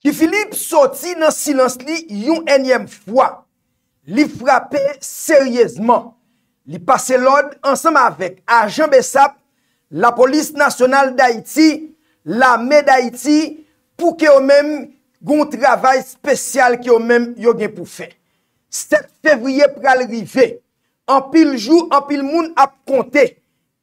Ki Filip soti nan silans li yon enyem fwa. Li frape seryezman. Li pase lode ansam avek a Jean Bessap, la polis nasyonal d'Haïti, la me d'Haïti, pou ke o men goun travay spesyal ki o men yon gen pou fe. Stek fevriye pral rive. An pil jou, an pil moun ap konte.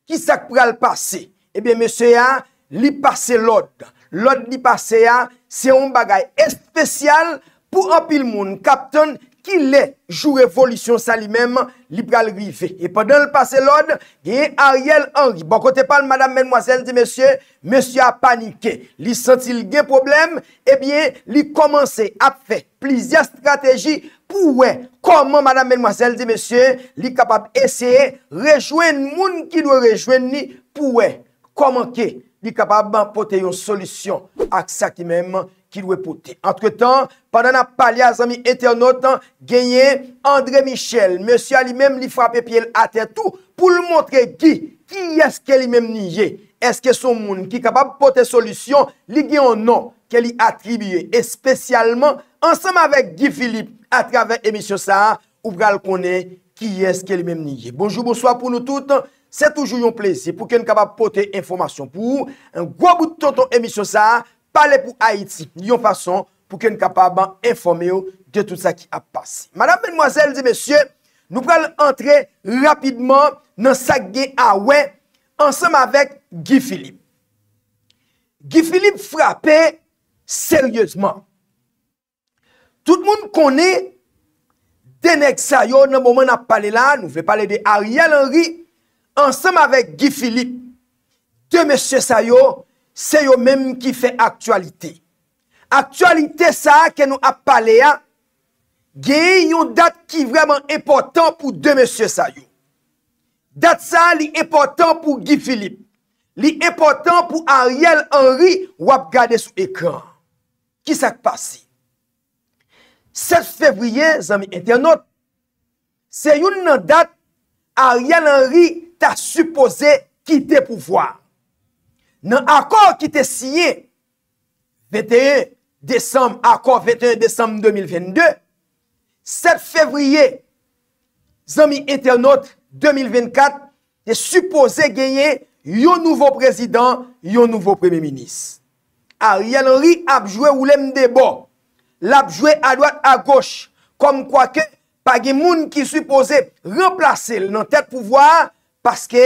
Ki sak pral pase? Ebyen mese ya, li pase lode. Lode li pase ya, Se yon bagay espesyal pou apil moun kapton ki le jou revolisyon sa li mèm li pralrive. E pendant l'passe l'ode, geye Ariel Henry. Bon, kote pal madame menmwazel di mèsyè, mèsyè a panike. Li sentil gen problem, ebyen eh li komanse apfe plizia strategi pou wè. Koman madame menmwazel di mèsyè, li kapap eseye rejwen moun ki nou rejwen ni pou wè. Koman ke? li kapabman pote yon solusyon ak sa ki mem ki lwe pote. Antre tan, padan ap palia zami eternotan, genyen André Michel, monsi a li mem li frapi pi el atetou pou l montre ki, ki eske li mem nije. Eske son moun ki kapab pote solusyon, li genyon nan ke li atribye, espesyalman ansam avek Guy Philippe atraven emisyon sa, ouvral konen, ki eske li mem nije. Bonjou, bonsoi pou nou toutan, Se toujou yon plezi pou ken kapab pote informasyon pou ou. An gwa bout tonton emisyon sa, pale pou Haiti. Yon fason pou ken kapab ban informe ou de tout sa ki ap pase. Madame, menmoazel, di mesye, nou pral entre rapidman nan sak gen awen. Ansem avek Guy Philippe. Guy Philippe frape seryosman. Tout moun konen denek sa yo nan mouman ap pale la. Nou fe pale de Ariel Henry. ansanm avèk Guy Philippe, de M. Sayo, se yo mèm ki fè aktualite. Aktualite sa, ke nou ap pale a, ge yon dat ki vreman important pou de M. Sayo. Dat sa, li important pou Guy Philippe. Li important pou Ariel Henry wap gade sou ekran. Ki sak pasi? 7 fevriye, zanmè internot, se yon nan dat Ariel Henry ta supose ki te pouvoar. Nan akor ki te siye, 21 december, akor 21 december 2022, 7 fevriye, zami eternote 2024, te supose genye yon nouvo prezident, yon nouvo premé minis. Ariel Henry apjouè oulem debo, l'apjouè a doit a goch, kom kwa ke pagi moun ki supose remplase nan tet pouvoar, Paske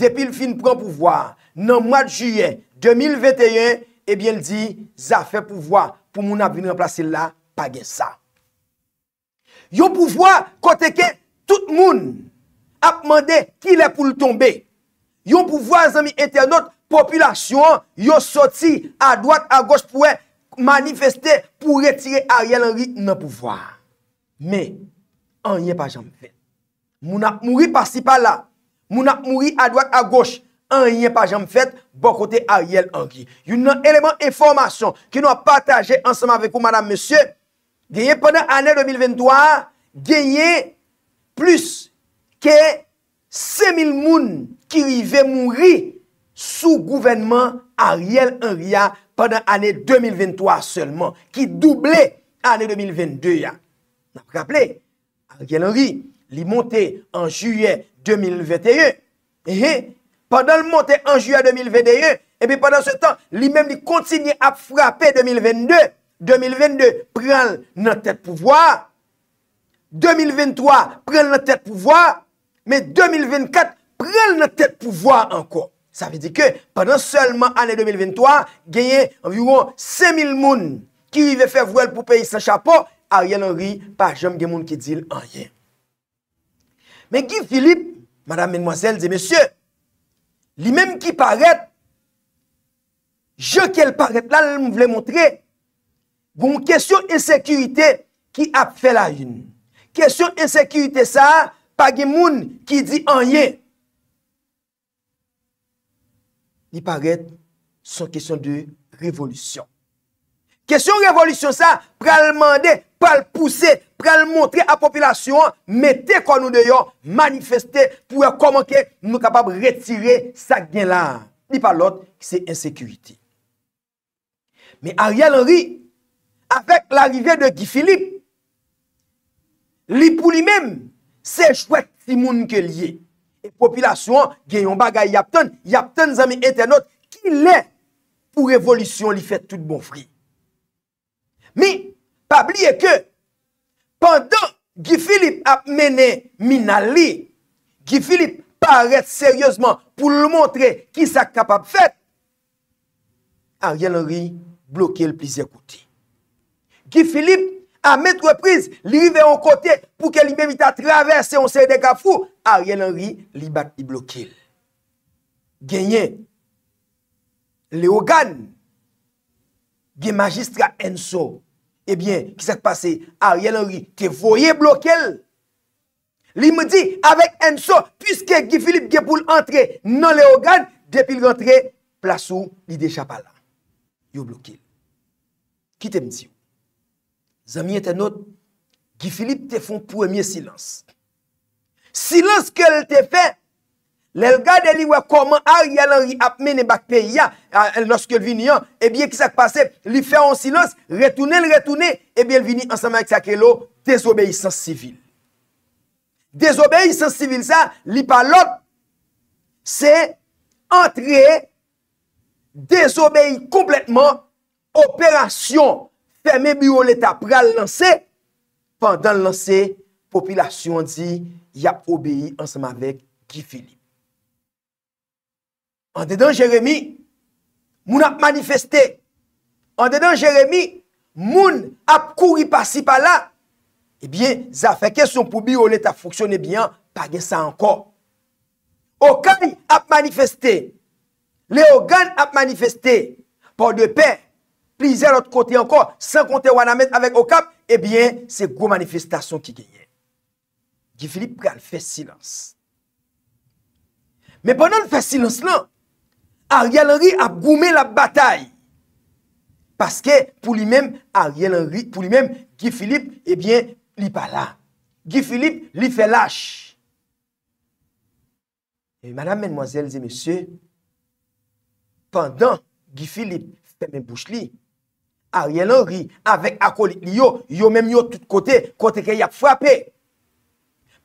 depil fin pran pouvwa, nan mwad juyen 2021, ebyen di, zafen pouvwa pou moun abun renplase la, page sa. Yon pouvwa koteke tout moun apmande ki le pou l tombe. Yon pouvwa zami ete not, populasyon yon soti a doat a goch poue manifeste pou retire a riyel anri nan pouvwa. Me, an yon pa janme fe. Moun apmori pasi pa la, moun ap mouri a doak a goch, an riyen pa janm fèt, bon kote Ariel Henry. Yon nan eleman informasyon, ki nou ap pataje ansanman vekou, madame, monsye, genye pwenden anèr 2023, genye plus ke se mil moun ki rive mouri sou gouvenman Ariel Henry a pwenden anèr 2023 seulement, ki doublè anèr 2022 ya. N ap kaple, Ariel Henry, li monte an juye 2021, pendant li monte an juye 2021, e bin pendant se tan, li men li kontinye ap frape 2022, 2022 pren nan tet pouvoi, 2023 pren nan tet pouvoi, men 2024 pren nan tet pouvoi anko. Sa vi di ke, pendant selman ane 2023, genye anviron 5000 moun ki vi ve fe vwel pou peyi se chapo, a riyen an ri pa jom gen moun ki dil an riyen. Men ki Filip, madame menmwaselle, zi mesye, li menm ki paret, je ke l paret la, l m vle montre, bon kesyon e sekurite ki ap fe la yon. Kesyon e sekurite sa, pagi moun ki di anyen. Li paret son kesyon de revolusyon. Kesyon revolusyon sa, pral mande, pral pousse, pral montre a popilasyon, mette kon nou deyon manifeste pou a komonke nou kapab retire sa gen lan. Ni palot, ki se insekurite. Me Ariel Henry, avek l'arive de Guy Philippe, li pou li mem, se chwek si moun ke liye. E popilasyon, gen yon bagay yapten, yapten zami etenot, ki le pou revolisyon li fet tout bon fri. Mi, pa bliye ke pandan Gifilip ap mene minali, Gifilip paret seryosman pou l montre ki sa kapap fet, a rgen anri blokil plis ekouti. Gifilip a met repriz li rive an kote pou ke li bevita traverse onse de gafou, a rgen anri li bat i blokil. Genye, le ogan, gen magistra enso, Ebyen, eh ki se te pase? A, yel anri, te foye blokel. Li me di, avek enso, pwiske Gifilip ge pou l'entre nan le ogan, depil rentre, plasou li dechapala. Yo blokel. Ki te mdi? Zamye te not, Gifilip te fon pwemye silans. Silans ke l te fe, Lèl gade li wè koman a, yal an ri apme ne bak pe ya, lòske l vini an, e bie kisak pase, li fè an silans, retounen, retounen, e bie l vini anseman ek sakrelo, désobeyisans sivil. Désobeyisans sivil sa, li pa lòk, se, antre, désobeyi kompletman, operasyon, fèmè biyo l'Etat pral lansè, pandan lansè, popilasyon di, y ap obeyi anseman vek, ki fili. An dedan Jeremie, moun ap manifesté. An dedan Jeremie, moun ap kouri pa si pa la. Ebyen, eh zafèkè e son poubi ou l'état foksyonè byan, pa gen sa ankor. Okap ap manifesté. Le ogan ap manifesté. Po de pe, plize l'ot kote ankor, san konte wana met avèk okap, ebyen, eh se gwo manifestasyon ki genye. Gifilip pran fè silans. Men bonan fè silans lan, Ariel Henry ap goume la batay. Paske pou li men, Ariel Henry, pou li men, Guy Philippe, ebyen, eh li pala. Guy Philippe, li fe lâche. E madame, menmoisele, zi mese, pandan, Guy Philippe, pe men bouche li, Ariel Henry, avek akol li yo, yo men yo tout kote, kote ke yak fwapè.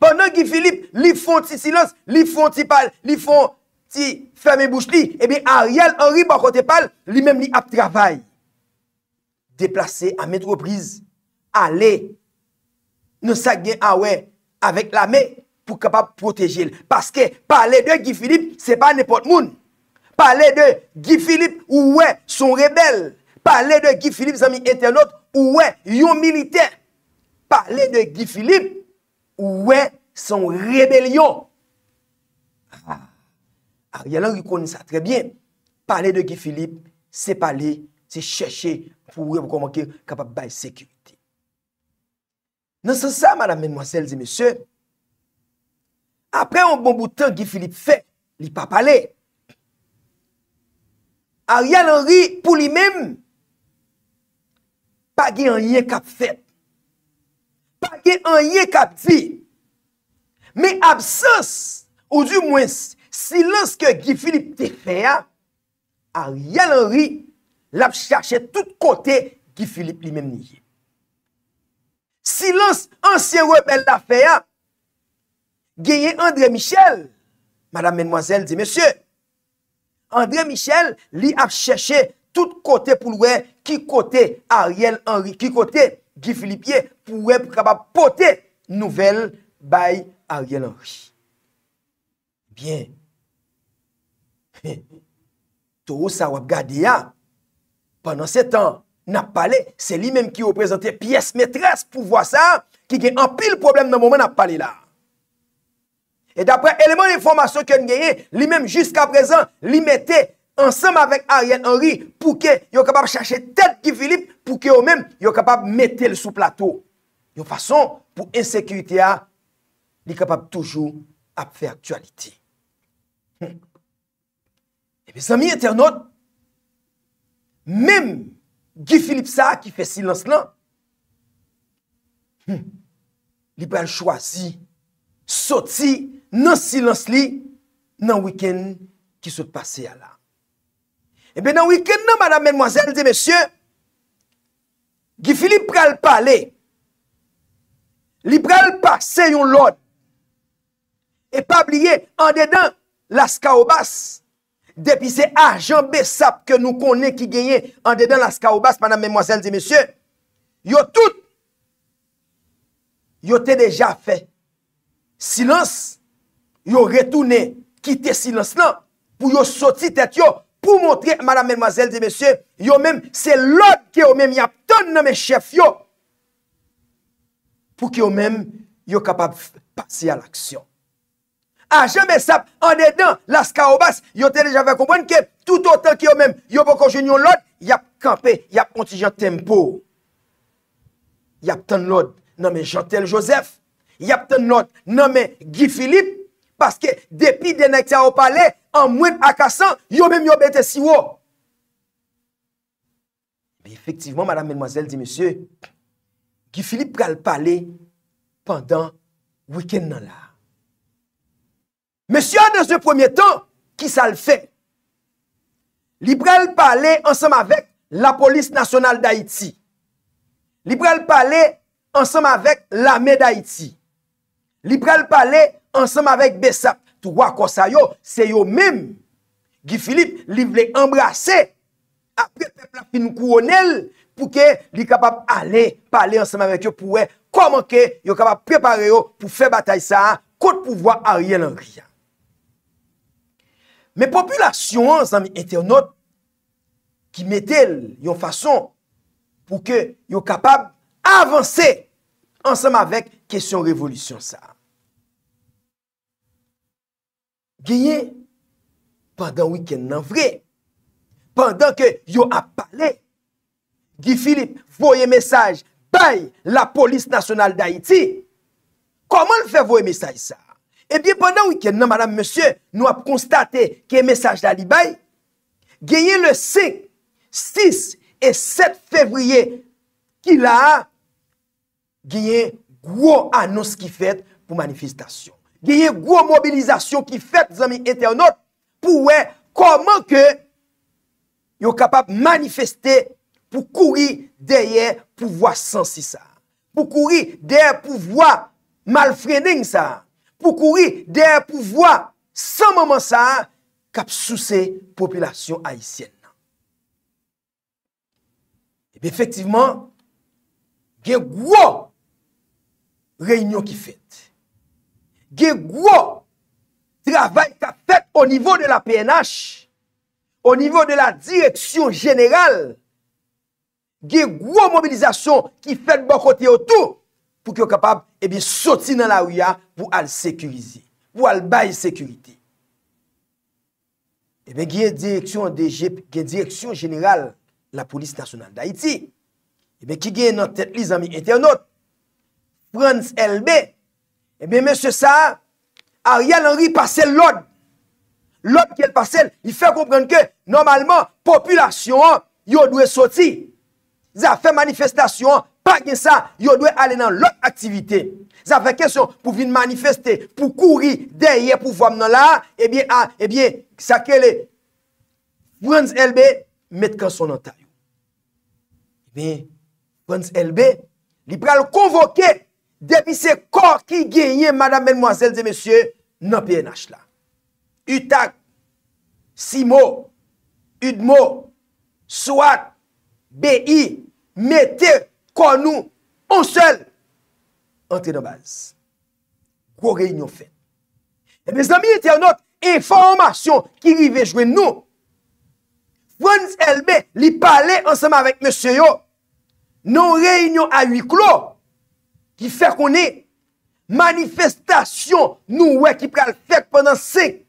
Pandan, Guy Philippe, li fon ti silans, li fon ti pal, li fon... Ti ferme bouche li, ebe eh Ariel, Henri, Bakote, Pal, li mèm li ap travay. Deplase a metropriz, ale, nou sa gen a ah we, avek la me, pou kapap proteje li. Paske, pale de Guy Philippe, se pa nepot moun. Pale de Guy Philippe, ou we, son rebel. Pale de Guy Philippe, zami internet, ou we, yon milite. Pale de Guy Philippe, ou we, son rebelion. Ha ah. ha. Ariel Henry koni sa trebyen. Pane de Gifilip, se pale, se cheshe, pou wè pou konvankir kapap bay sekurite. Non se sa, madame, mwensel, zi monsen, apre an bon boutan Gifilip fe, li pa pale. Ariel Henry pou li mèm, pa gen an ye kap fe. Pa gen an ye kap fi. Me absos, ou du mwen se, Si lans ke Gifilip te feya, Ariel Henry lap chache tout kote Gifilip li men nije. Si lans ansye rebel la feya, genye André Michel, madame menmoazel di mesye, André Michel li ap chache tout kote pou loue ki kote Ariel Henry, ki kote Gifilip ye, pou loue pou kaba pote nouvel bay Ariel Henry. Bien, To ou sa wap gade ya Pendan se tan Nap pale, se li menm ki yo prezante Pies metres pou vwa sa Ki gen anpil problem nan moumen nap pale la E dapre elemen De informasyon ki an genye, li menm Jiska prezant, li mette Ansem avèk Aryen Henry pou ke Yo kapab chache tet ki Filip Pou ke yo menm, yo kapab mette le sou plato Yo fason, pou insekuiti ya Li kapab toujou Ap fè aktualiti Ebe eh zami eternot, mem Gifilipsa ki fe silans lan, li pral chwazi, soti nan silans li, nan wiken ki sot pase ala. Ebe nan wiken nan madame menmoazel de mesye, Gifilipsa pral pale, li pral pase yon lod, e pa bliye an dedan las kaobas, Depi se ajan besap ke nou konen ki genyen An dedan la ska ou bas, madame menmoazel di mesye Yo tout Yo te deja fe Silens Yo retoune, kite silens lan Pou yo soti tet yo Pou montre, madame menmoazel di mesye Yo menm, se lot ke yo menm Ya ton nomen chef yo Pou ke yo menm Yo kapab pase al aksyon A ah, janme sap, an de dan, la ska ou bas, yo ten de janve komwen ke, tout o tan ki yo men, yo bon konjon yon lot, yap kanpe, yap kontijan tempo. Yap ten lot, nanmen Jantel Joseph, yap ten lot, nanmen Guy Philippe, paske depi den ektya ou pale, an mwen akasan, yo men yo bete siwo. Efektivman, madame, menmozelle, di misye, Guy Philippe pral pale, pandan wikend nan la. Mè sè yon nan se premier tan ki sa l fè. Li prel pale ansam avek la polis nasyonal d'Haïti. Li prel pale ansam avek la mè d'Haïti. Li prel pale ansam avek Besap. Tou wakò sa yon, se yon mèm. Gifilip li vle embrase apre pepla pin kouonel pou ke li kapap pale ansam avek yo pou we koman ke yo kapap prepare yo pou fe batay sa kote pou vwa a riyen an riyan. Me populasyon an zan mi etenot ki metel yon fason pou ke yon kapab avanse ansanm avek kesyon revolusyon sa. Genye pandan wikend nan vre, pandan ke yon ap pale, Gifilip voye mesaj bay la polis nasyonal d'Haïti. Koman l fè voye mesaj sa? Ebyen eh pandan wiken nan madame monsye nou ap konstate kiye mesaj la libay, genye le 5, 6 et 7 fevriye ki la, genye gwo anons ki fet pou manifestasyon. Genye gwo mobilizasyon ki fet, zami eternot, pou wey koman ke yo kapap manifesté pou kouri deye pou vwa sansi sa. Pou kouri deye pou vwa malfrenning sa. pou kouri deyè pouvoi san maman sa kap sou se popilasyon haisyen nan. Ebe, efektivman, ge gwo reynyon ki fèt. Ge gwo travay ta fèt o nivou de la PNH, o nivou de la direksyon jeneral, ge gwo mobilizasyon ki fèt bakote otou, pou ki yo kapab ebi eh soti nan la ouya pou al sekurizi, pou al baye sekuriti. Ebe, eh gen direksyon genral la polis nasyonal da iti, ebe, eh ki gen nan tetliz anmi eternot, Prenz Elbe, ebe, M. Saha, a riyan anri pasel lod, lod ki el pasel, yi fè komprenke, normalman, populasyon yo dwe soti, za fe manifestasyon, pa gen sa, yo dwe ale nan lòk aktivite, za fe kesyon pou vin manifestè, pou kouri, denye pou vwam nan la, ebyen a, ebyen, sakè le, Brons LB, met kan son anta yon. Ben, Brons LB, li pral konvoke, depi se kor ki genye, madame menmwazel de mesye, nan PNH la. Utak, Simo, Udmo, Swat, B.I., mette kon nou ansel antre nan bans. Gwo reynyon fè. Ebe zami, ete anot, informasyon ki rivejwe nou, Frans Elbe, li pale ansama vek monsyo yo, nou reynyon a wiklo, ki fè konè manifestasyon nou wè ki pral fèk pwenden 6,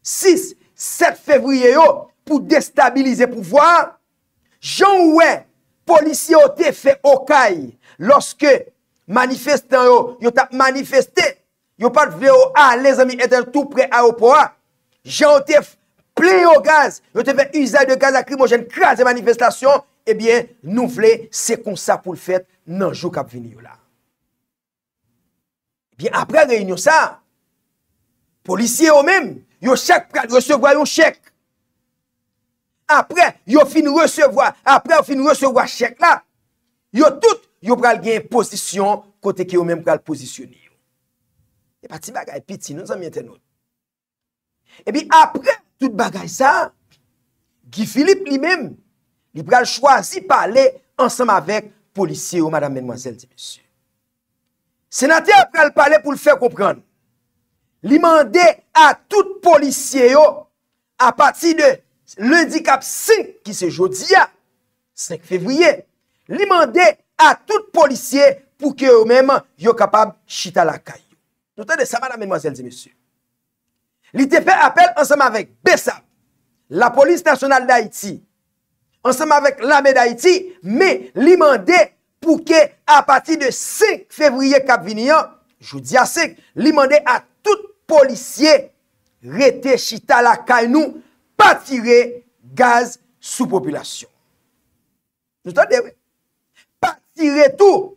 7 fevriyo pou destabilize pouvoar, jan wè Polisye ou te fe okay, loske manifestan yo, yo ta manifesté, yo pat veyo a, les ami eten tout pre a opo a, jan ou te ple yo gaz, yo te fe yuza de gaz akri, mou jen kras de manifestasyon, e eh bien nou vle, se kon sa pou l'fet, nanjou kap veni yo la. Eh bien apre reynyo sa, polisye ou mem, yo se vwayon chek, apre yo fin recevwa, apre yo fin recevwa chek la, yo tout yo pral gen posisyon kote ke yo men pral posisyon yo. E pati bagay piti, nou san mwen tenot. E bi apre tout bagay sa, Gifilip li men, li pral chwazi pale ansam avek polisyon, Madame, Menmoazel, Tiensu. Senate a pral pale pou l'fe kompran. Li mande a tout polisyon a pati de le dikap 5 ki se jodi ya 5 fevriye li mande a tout policye pou ke ou menman yo kapab chita la kay tout an de sa mada menmoazel di mesu li tepe apel ansame avek Besa la polis nasional da iti ansame avek lame da iti me li mande pou ke a pati de 5 fevriye kap vini an li mande a tout policye rete chita la kay nou pa tire gaz sou populasyon. Nou tan dewe, pa tire tou,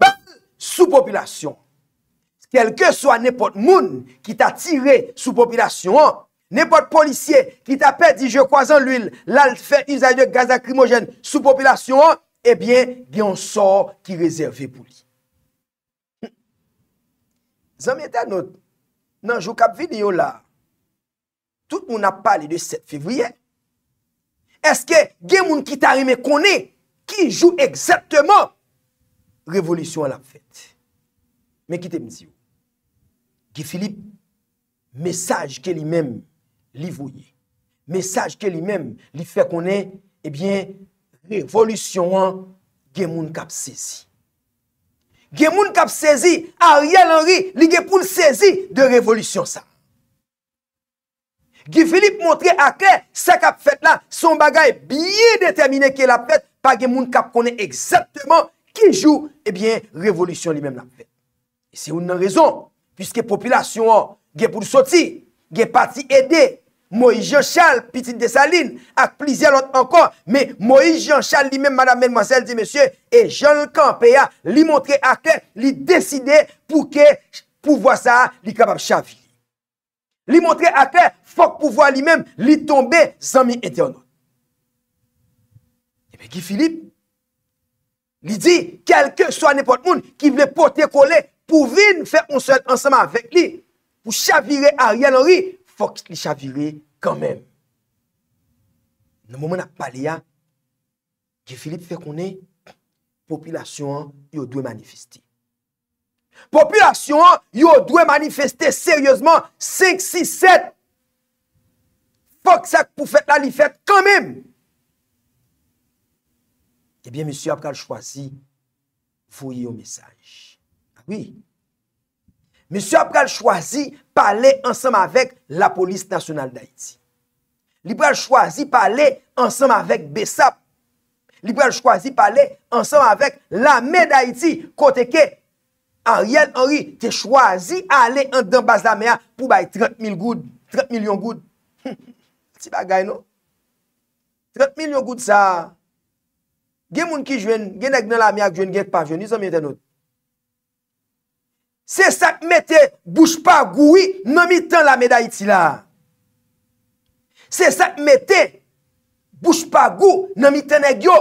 ba sou populasyon. Kelke so eh a nepot moun, ki ta tire sou populasyon an, nepot polisye, ki ta pe di je kwa zan l'il, lal fe yon zayne gaz akrimogen sou populasyon an, e bien, gen yon sor ki rezerve pou li. Hm. Zan metan nou, nan jou kap vide yo la, tout moun ap pale de 7 fevriye, eske gen moun ki tarime konen, ki jou ekseptman, revolutyon an la fete. Men ki te mizi ou, ki Filip, mesaj ke li men li vounen, mesaj ke li men li fè konen, e eh bie, revolutyon an, gen moun kap sezi. Gen moun kap sezi, Ariel Henry li gen pou l sezi, de revolutyon sa. Gifilip montre akè, sa kap fèt la, son bagay bi déterminè ki la fèt, pa gen moun kap konè eksèptèman ki jou, ebyen, revolutyon li mèm la fèt. Se ou nan rezon, piske popilasyon an, gen poulsoti, gen pati edè, Moïse Jean-Charles, piti de Saline, ak plizè lòt ankon, me Moïse Jean-Charles li mèm, madame, mèlmòsel, di mèsyè, e Jean-Campéa li montre akè, li dèside pou ke pouvoa sa li kap ap chavir. Li montre akè, fòk pou vwa li mèm, li tombe zanmi etè anon. E mè Gifilip, li di, kelke so anepot moun ki vle pote kole pou vin fè onsel ansama vek li, pou chavire a riyan anri, fòk li chavire kan mèm. Nou moun mè nan pale ya, Gifilip fè konè, popilasyon yo dwe manifesti. Populasyon yo dwe manifeste seryosman 5, 6, 7 Pok sak pou fet la li fet kanmim Ebyen eh monsi apkal chwazi Foye yo mesaj Awi ah Monsi apkal chwazi Pale ansam avek la polis nasyonal da iti Libral chwazi pale ansam avek Besap Libral chwazi pale ansam avek La me da iti koteke Besap An riyan anri te chwazi a ale an dan baz la mea pou bay 30 mil goud, 30 milyon goud. Ti bagay nou? 30 milyon goud sa. Gen moun ki jwen, gen ek nan la mea jwen gen pa jwen, nizan men ten nou? Se sak mette bouj pa goui nan mi ten la me da iti la. Se sak mette bouj pa goui nan mi ten e gyo.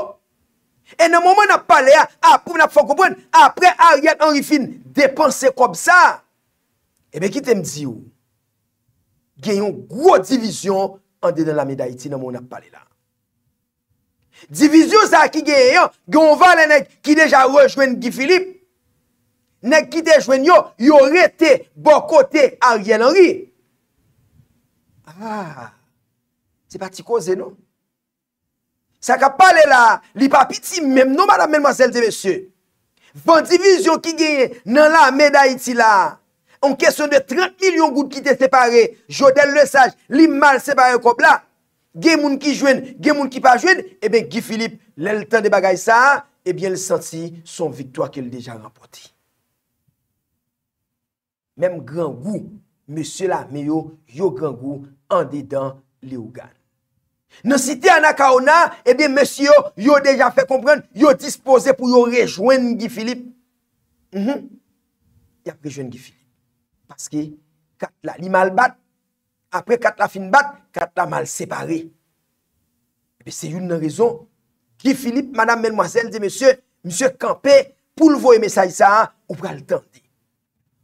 E nan moun moun ap pale a, ap pou moun ap fokopwen, apre Ariel Henry Finn depanse kob sa, ebe ki te mdi ou, genyon gwo divizyon an de den la meday ti nan moun ap pale la. Divizyon sa ki genyon, genyon valen ek ki deja rejoen Gifilip, nek ki deja rejoen yo, yo rete bokote Ariel Henry. Ah! E, a, se pati koze nou? Sa ka pale la, li papiti menm nou madame menmwazel te besye. Van divizyon ki genye nan la meday ti la. An kesyon de 30 milyon gout ki te separe, jodel le saj, li mal separe kop la. Gen moun ki jwen, gen moun ki pa jwen, e eh ben Gifilip lè l'tan de bagay sa, e eh ben lè senti son viktwa ke lè deja rampoti. Mem gran gout, monsye la meyo yo gran gout, ande dan le ougan. Nensi te anaka ona, ebe monsi yo yo deja fe kompren, yo dispose pou yo rejoen Gifilip. Mhm. Yon rejoen Gifilip. Paske kat la li mal bat, apre kat la fin bat, kat la mal separe. Ebe se yon nan rezon, Gifilip, madame menmwazel, de monsi, monsi Kampé, pou lvo e messa yisa an, ou pral dante.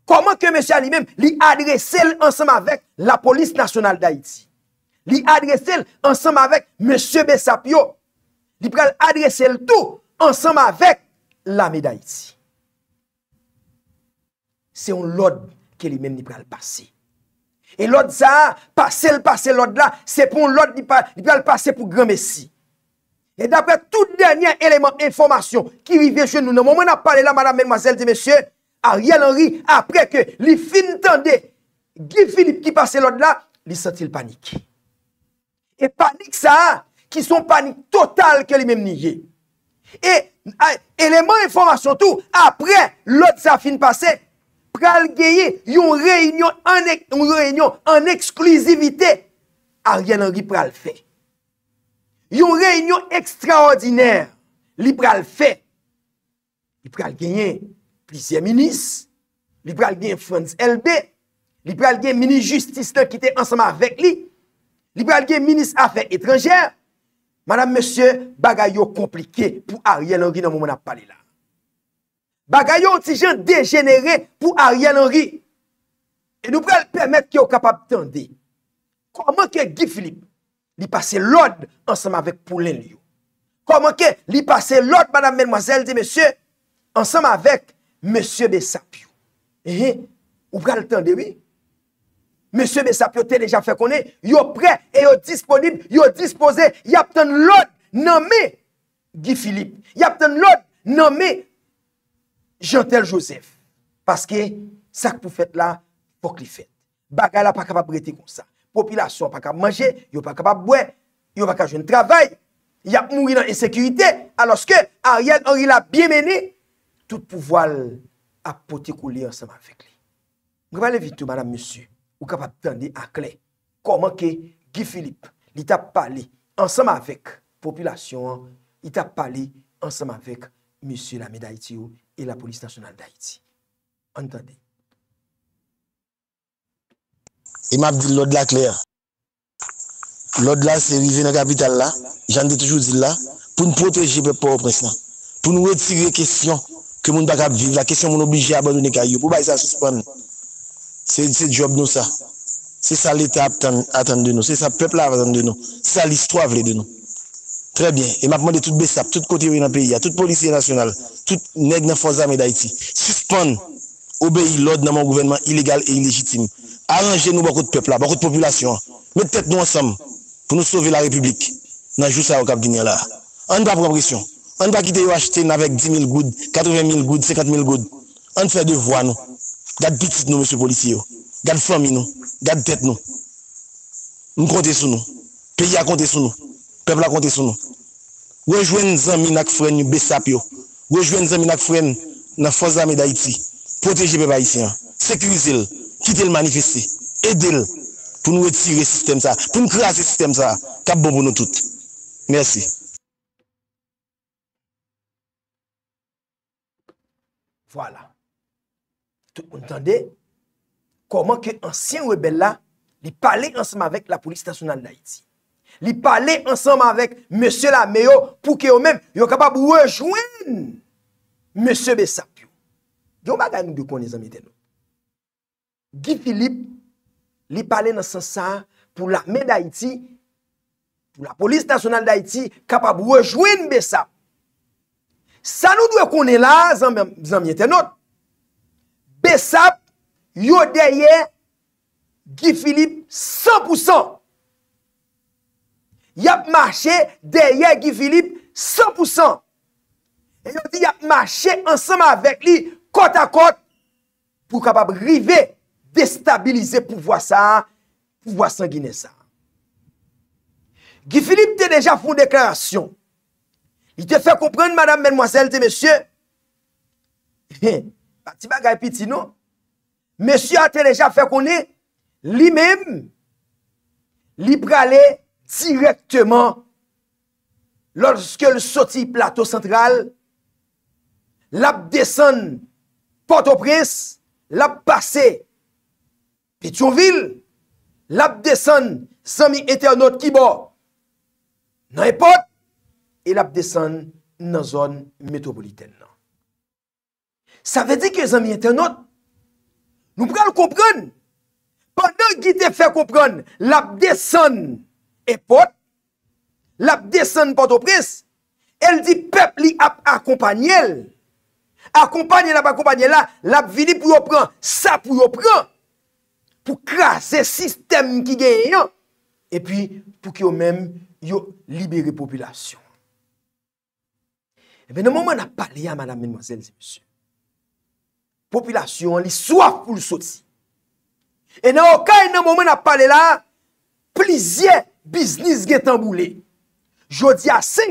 Koman ke monsi an li menm li adrese l ansam avek la polis nasyonal da iti? Li adrese l ansam avèk mèche Bessapio Li pral adrese l tou ansam avèk la Medaïti Se yon lode ke li mèm li pral pase E lode sa, pase l, pase lode la Se pon lode li pral pase pou Gran Messi E dapre tout dernyen eleman informasyon ki vive genou Nan moun a pale la madame, mèche, mèche Ariel Henry apre ke li fin tende Gui Philippe ki pase lode la Li sentil paniki E panik sa an, ki son panik total ke li ah, menm nije. E, eleman informasyon tou, apre, lot sa fin pase, pral geye yon reynyon en eksklusivite, a rgen an li pral fe. Yon reynyon ekstraordiner li pral fe. Li pral genyen plisye menis, li pral genyen Frans Elbe, li pral genyen meni justis la ki te ansama vek li, Li bral gen minis afe etrenger, manan monsye bagay yo komplike pou Ariel Henry nan moun ap pale la. Bagay yo ti gen degenere pou Ariel Henry. E nou bral permette ki yo kapap tende, koman ke Gifilip li pase lode ansam avek pou Lenyo. Koman ke li pase lode manan menmoazel di monsye, ansam avek monsye be Sapyo. E eh, he, eh, ou bral tende wey, Monsye, mè sa pyo te deja fè konè, yo prè, yo disponib, yo dispose, ya pten lòd nòmè Gifilip, ya pten lòd nòmè Jantel Joseph. Paske, sa k pou fèt la, pok li fè. Bakal la pa kapab breti kon sa. Popilasyon pa kapab manje, yo pa kapab mwen, yo pa kapab joun travèl, ya mouni nan esekurite, aloske, a riyal ori la bie meni, tout pou voal ap poti kou li anseman fèk li. Mwen pa le vitou, madame monsye, Ou kap ap tende ak lè. Koman ke Guy Philippe li tap pale ansam avek populasyon li tap pale ansam avek M. Lamy Daiti ou e la polis nasyonal Daiti. Antende. E map di lod la kler. Lod la se rive nan kapital la jan de toujou di la pou nou proteje pe pa ou presnan. Pou nou etire kèsyon ke moun bak ap vive la kèsyon moun obige abandonne kayo pou bay sa suspande. Se di job nou sa Se sa l'Etat atan de nou Se sa pepl la atan de nou Se sa l'histoire vle de nou Trè bien, e mapman de tout besap Tout kotiri nan peyi ya, tout polisiye nasyonal Tout neg nan foza me da iti Suspon, obeye l'od nan moun gouvenman Ilegal e ilegitime Arranje nou bako de pepl la, bako de populasyon Met tèt nou ansam, pou nou sove la republik Nan jou sa wakab gini ala An pa proprisyon, an pa kite yo achete Nan vek 10.000 goud, 80.000 goud, 50.000 goud An fe devwa nou Gade pitit nou mèche polisye yo. Gade flan mi nou. Gade tet nou. M kontè sou nou. Peyi akontè sou nou. Pevla akontè sou nou. Goujwen zan mi nak fwen nou besap yo. Goujwen zan mi nak fwen nan fwa zan me da iti. Proteje pe pa iti. Sekurize l. Kite l manifesti. Ede l. Pou nou etire sistem sa. Pou nou kre a se sistem sa. Kabobou nou tout. Merci. Vwala. Te kontande koman ke ansyen webella li pale ansenman vek la polisi tasyonal da iti. Li pale ansenman vek monsye la meyo pou ke yo men yo kapab wajwen monsye besap yo. Yo maga yon de konye zanmye tenot. Gi Filip li pale ansenman pou la mey da iti, pou la polisi tasyonal da iti kapab wajwen besap. Sa nou dwe konye la zanmye tenot. Besap, yo deye Gifilip 100%. Yapmarche deye Gifilip 100%. E yo di yapmarche ansama vek li kot a kot pou kapab rive destabilize pou vwa sa, pou vwa sa Gineza. Gifilip te deja foun deklarasyon. I te fe komprende madame menmwazel te mesye. Hen, pa ti va gaya piti nou, mèsy a te lejè a fè konè, li mèm, li pralè, direktèman, lòzke l soti plateau central, l ap desèn, pòt opres, l ap pase, pè tyon vil, l ap desèn, san mi etè anot ki bo, nan epòt, e l ap desèn, nan zon metropolitèl. Sa ve di ke zanmi etenot. Nou pral kompran. Padan ki te fe kompran, lap desan epot, lap desan patopres, el di pep li ap akompanyel. Akompanyel ap akompanyela, lap vini pou yo pran, sa pou yo pran, pou kraser sistem ki genyon, e pi pou ki yo men yo libere popylasyon. Ebe nou mouman ap pale ya, madame, menwazel, zemsyon. Popilasyon li swaf pou lusoti. E nan okay nan moumen ap pale la, plizye biznis gen tan moule. Jodi ase,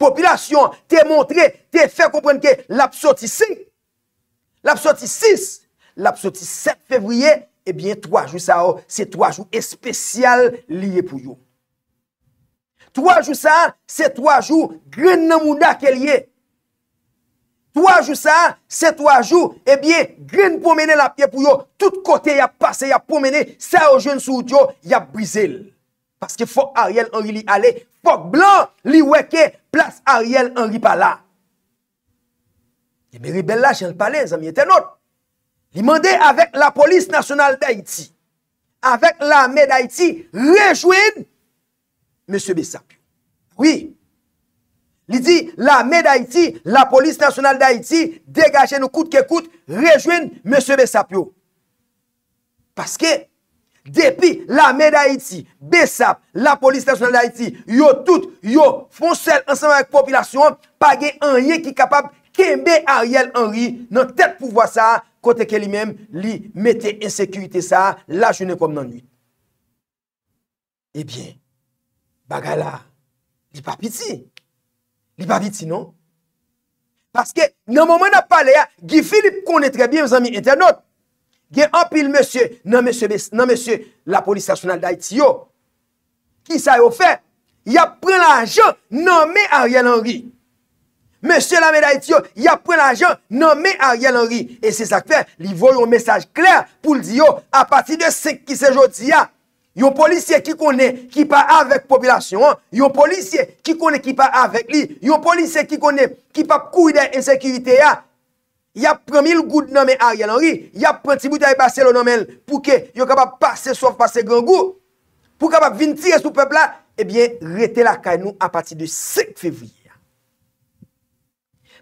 populasyon te montre, te fe komprenke lapsoti se. Lapsoti sis, lapsoti set fevriye, ebyen 3 jou sa o, se 3 jou espesyal liye pou yo. 3 jou sa an, se 3 jou gren nan mouna ke liye. Toa jou sa, se toa jou, e eh bie, grin pou mene la pie pou yo, tout kote ya pase, ya pou mene, sa yo joun sou diyo, ya brise l. Paske fok Ariel Henry li ale, fok blan li weke, plas Ariel Henry pa la. E eh mèri bel la chenl pale, zanmye tenot. Li mande avèk la polis nasyonal d'Haïti. Avèk la mè d'Haïti, rejoued, mè se besap. Ouye. Li di la me da iti, la polis nasonal da iti, degache nou koute ke koute, rejwen monsen besap yo. Paske, depi la me da iti, besap, la polis nasonal da iti, yo tout, yo fonsel ansanwe ak popilasyon, pa ge an ye ki kapab kembe a riel an ri nan tet pouvo sa kote ke li men li mette insekurite sa la jwene kom nan li. E bien, baga la, di papi ti. Li pa vit si nou? Paske nan mouman ap pale ya, gi Filip konetre biye mzami internet, gen apil monsye, nan monsye la polis stational da iti yo, ki sa yo fe, ya pren la jan nan me Ariel Henry. Monsye la men da iti yo, ya pren la jan nan me Ariel Henry. E se sakpe, li voyon mesaj kler pou ldi yo, a pati de se ki se joti ya, Yon polisye ki kone ki pa avèk popilasyon an, yon polisye ki kone ki pa avèk li, yon polisye ki kone ki pa kouyde ensekirite ya, ya premi l gout nomen ari an anri, ya pranti bout a yi pase l o nomen pou ke yon kapap pase sov pase gen gout, pou kapap vintire sou pepla, ebyen rete la kay nou apati de 6 fevri ya.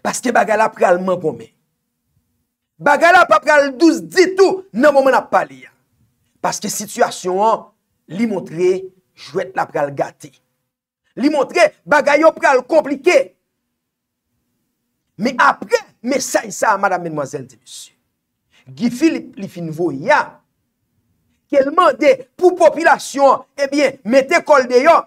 Paske bagay la pral man gome. Bagay la pa pral 12 ditou, nan gomen apali ya. Paske situasyon an, Li montre, jwet la pral gate. Li montre, bagay yo pral komplike. Me apre, me sa yisa a madame menwazel de lusye. Gifil li finvo ya. Kelman de pou populasyon, ebyen, eh mette kol deyon.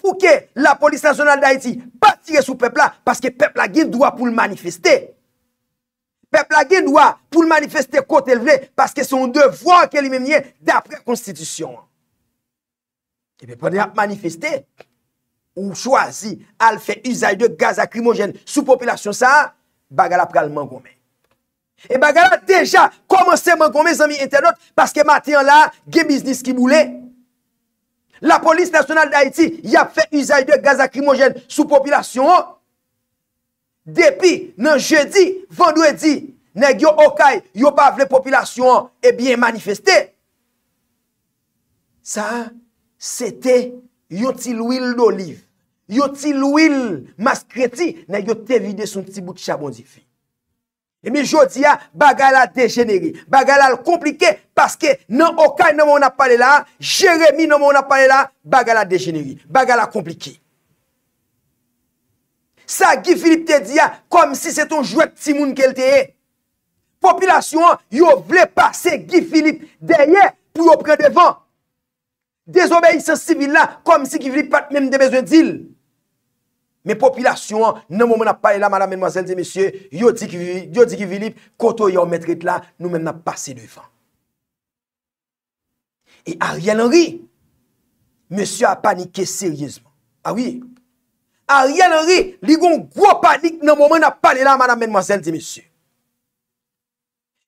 Pou ke la polis lansonal da iti, pa tire sou pepla, paske pepla gen doa pou lmanifeste. Pepla gen doa pou lmanifeste kote lvle, paske son devwa ke li menye dapre konstitusyon. E eh pe pwede ap manifeste ou chwazi al fè yzay de gaz akrymogen sou populasyon sa, bagala pral man gome. E eh, bagala deja komanse man gome zami internet, paske maten la ge biznis ki moule. La polis nasyonal da iti yap fè yzay de gaz akrymogen sou populasyon. Depi nan jedi, vendou e di, neg yo okay, yo pa vle populasyon, e eh biye manifeste. Sa a. Sete yoti lwil do liv, yoti lwil mas kreti na yote vide son ti bout chabon di fi. Emi jodi ya, bagala degeneri, bagala komplike, paske nan okan nan moun apale la, jeremi nan moun apale la, bagala degeneri, bagala komplike. Sa, Gi Filip te di ya, kom si se ton jwet timoun ke lte ye. Popilasyon yo vle pase Gi Filip de ye pou yo pre devan. Desobe yon sensibil la Kom si ki vilip pat menm de bezwen dil Men popilasyon Nan moumen ap pale la madame menmwazen te mesye Yoti ki vilip Koto yon metrit la nou menm ap pase devan E a riyan ri Mesye ap panike seryizman A wye A riyan ri ligon gwo panik Nan moumen ap pale la madame menmwazen te mesye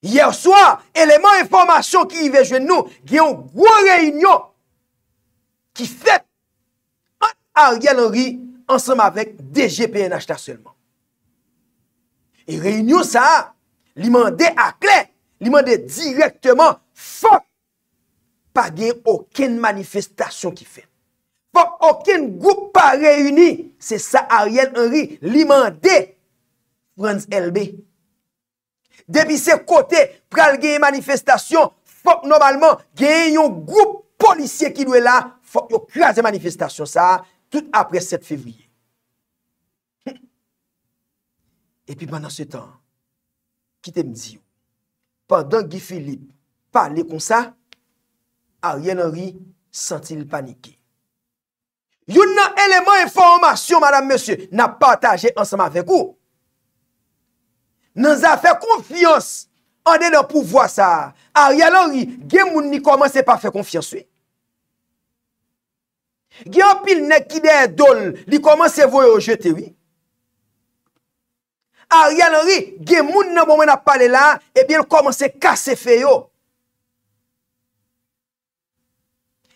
Yerswa eleman informasyon ki yivejwen nou Gye yon gwo reynyon ki fèp an Ariel Henry ansèm avèk DG PNH ta sèlman. E reynyon sa, li mandè ak lè, li mandè direktèman fòk pa gen okèn manifestation ki fèp. Fòk okèn goup pa reyny, se sa Ariel Henry, li mandè Franz LB. Depi se kote, pral gen manifestation, fòk normalman gen yon goup polisye ki lè la, Fok yo kwaze manifestasyon sa, tout apre 7 fevriye. E pi manan se tan, ki te mdi yo, pandan Guy Philippe pale kon sa, Aryan Henry sentil panike. Yo nan eleman informasyon, madame, monsye, nan pataje ansama vek ou. Nan zan fe konfiyans ane nan pouvo sa. Aryan Henry, gen moun ni komanse pa fe konfiyans wek. Gye opil nek ki de endol, li komanse voye rejete wye. A riyal anri, gye moun nan moun ap pale la, ebyen eh komanse kase feyo.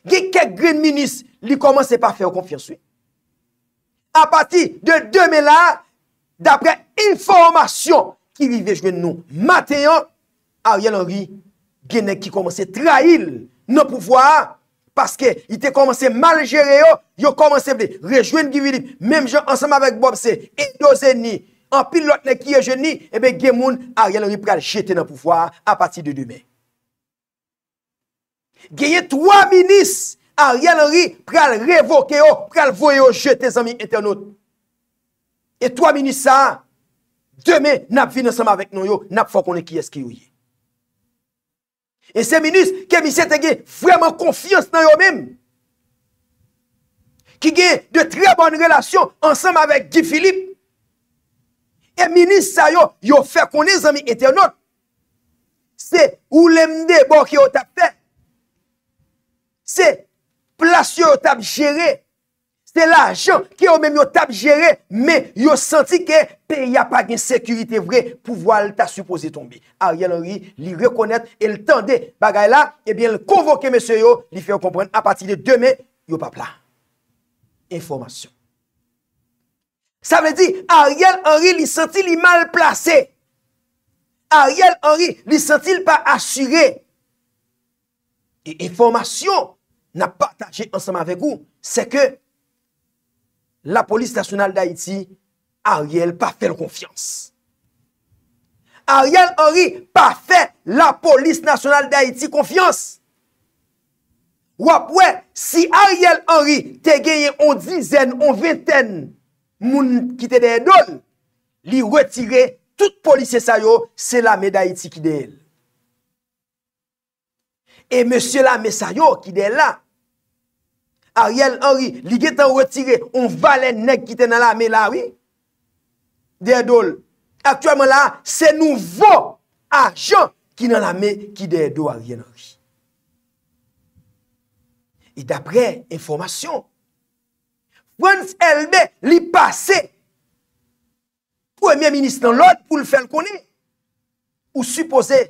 Gye kek gwen minis, li komanse pa feyo konfiyanswe. A pati de 2000 la, dapre informasyon ki li vejwe nou matenyon, a riyal anri, gye nek ki komanse trail nan pouvoi a, Paske ite komanse mal jere yo, yo komanse ble, rejwen givili, menm jen ansama vek Bob se, e doze ni, an pil lot ne kye je ni, ebe gen moun a riyan ri pral jete nan poufwa a pati de lume. Genye 3 minis a riyan ri pral revoke yo, pral voye yo jete zami etenot. E 3 minis sa, deme nap vin ansama vek nou yo, nap fokone kyes ki ouye. E se menis ke mi sete gen fwèman konfiyans nan yo mèm. Ki gen de trè bonn relasyon ansèm avèk Gifilip. E menis sa yo yo fè konè zanmi etenot. Se ou lemde bo ki yo tap ten. Se plasyon yo tap jere. de la jan ki yo men yo tab jere, men yo santi ke, pe ya pa gen sekurite vre, pou vo al ta supose tonbi. Ariel Henry li rekonet, el tende bagay la, ebyen eh konvoke mese yo, li fè yo kompren a pati de deme, yo papla. Informasyon. Sa mwen di, Ariel Henry li santi li malplase, Ariel Henry li santi li pa asyre, e informasyon, nan pataje ansama vek ou, se ke, la polis nasyonal d'Haïti, Ariel pa fè l konfians. Ariel Henry pa fè la polis nasyonal d'Haïti konfians. Wap wè, si Ariel Henry te gèye on dizen, on venten, moun ki te dey don, li retire tout polis e sa yo, se la mè d'Haïti ki dey el. E mè se la mè sa yo ki dey la, Ariel Henry, li gen tan retire, on valen nek ki te nan la me la wi, de edol. Aktuèman la, se nouvo ajan ki nan la me ki de edol Ariel Henry. E dapre informasyon, wans elbe li pase premier ministre nan lot, ou l fèl koni, ou suppose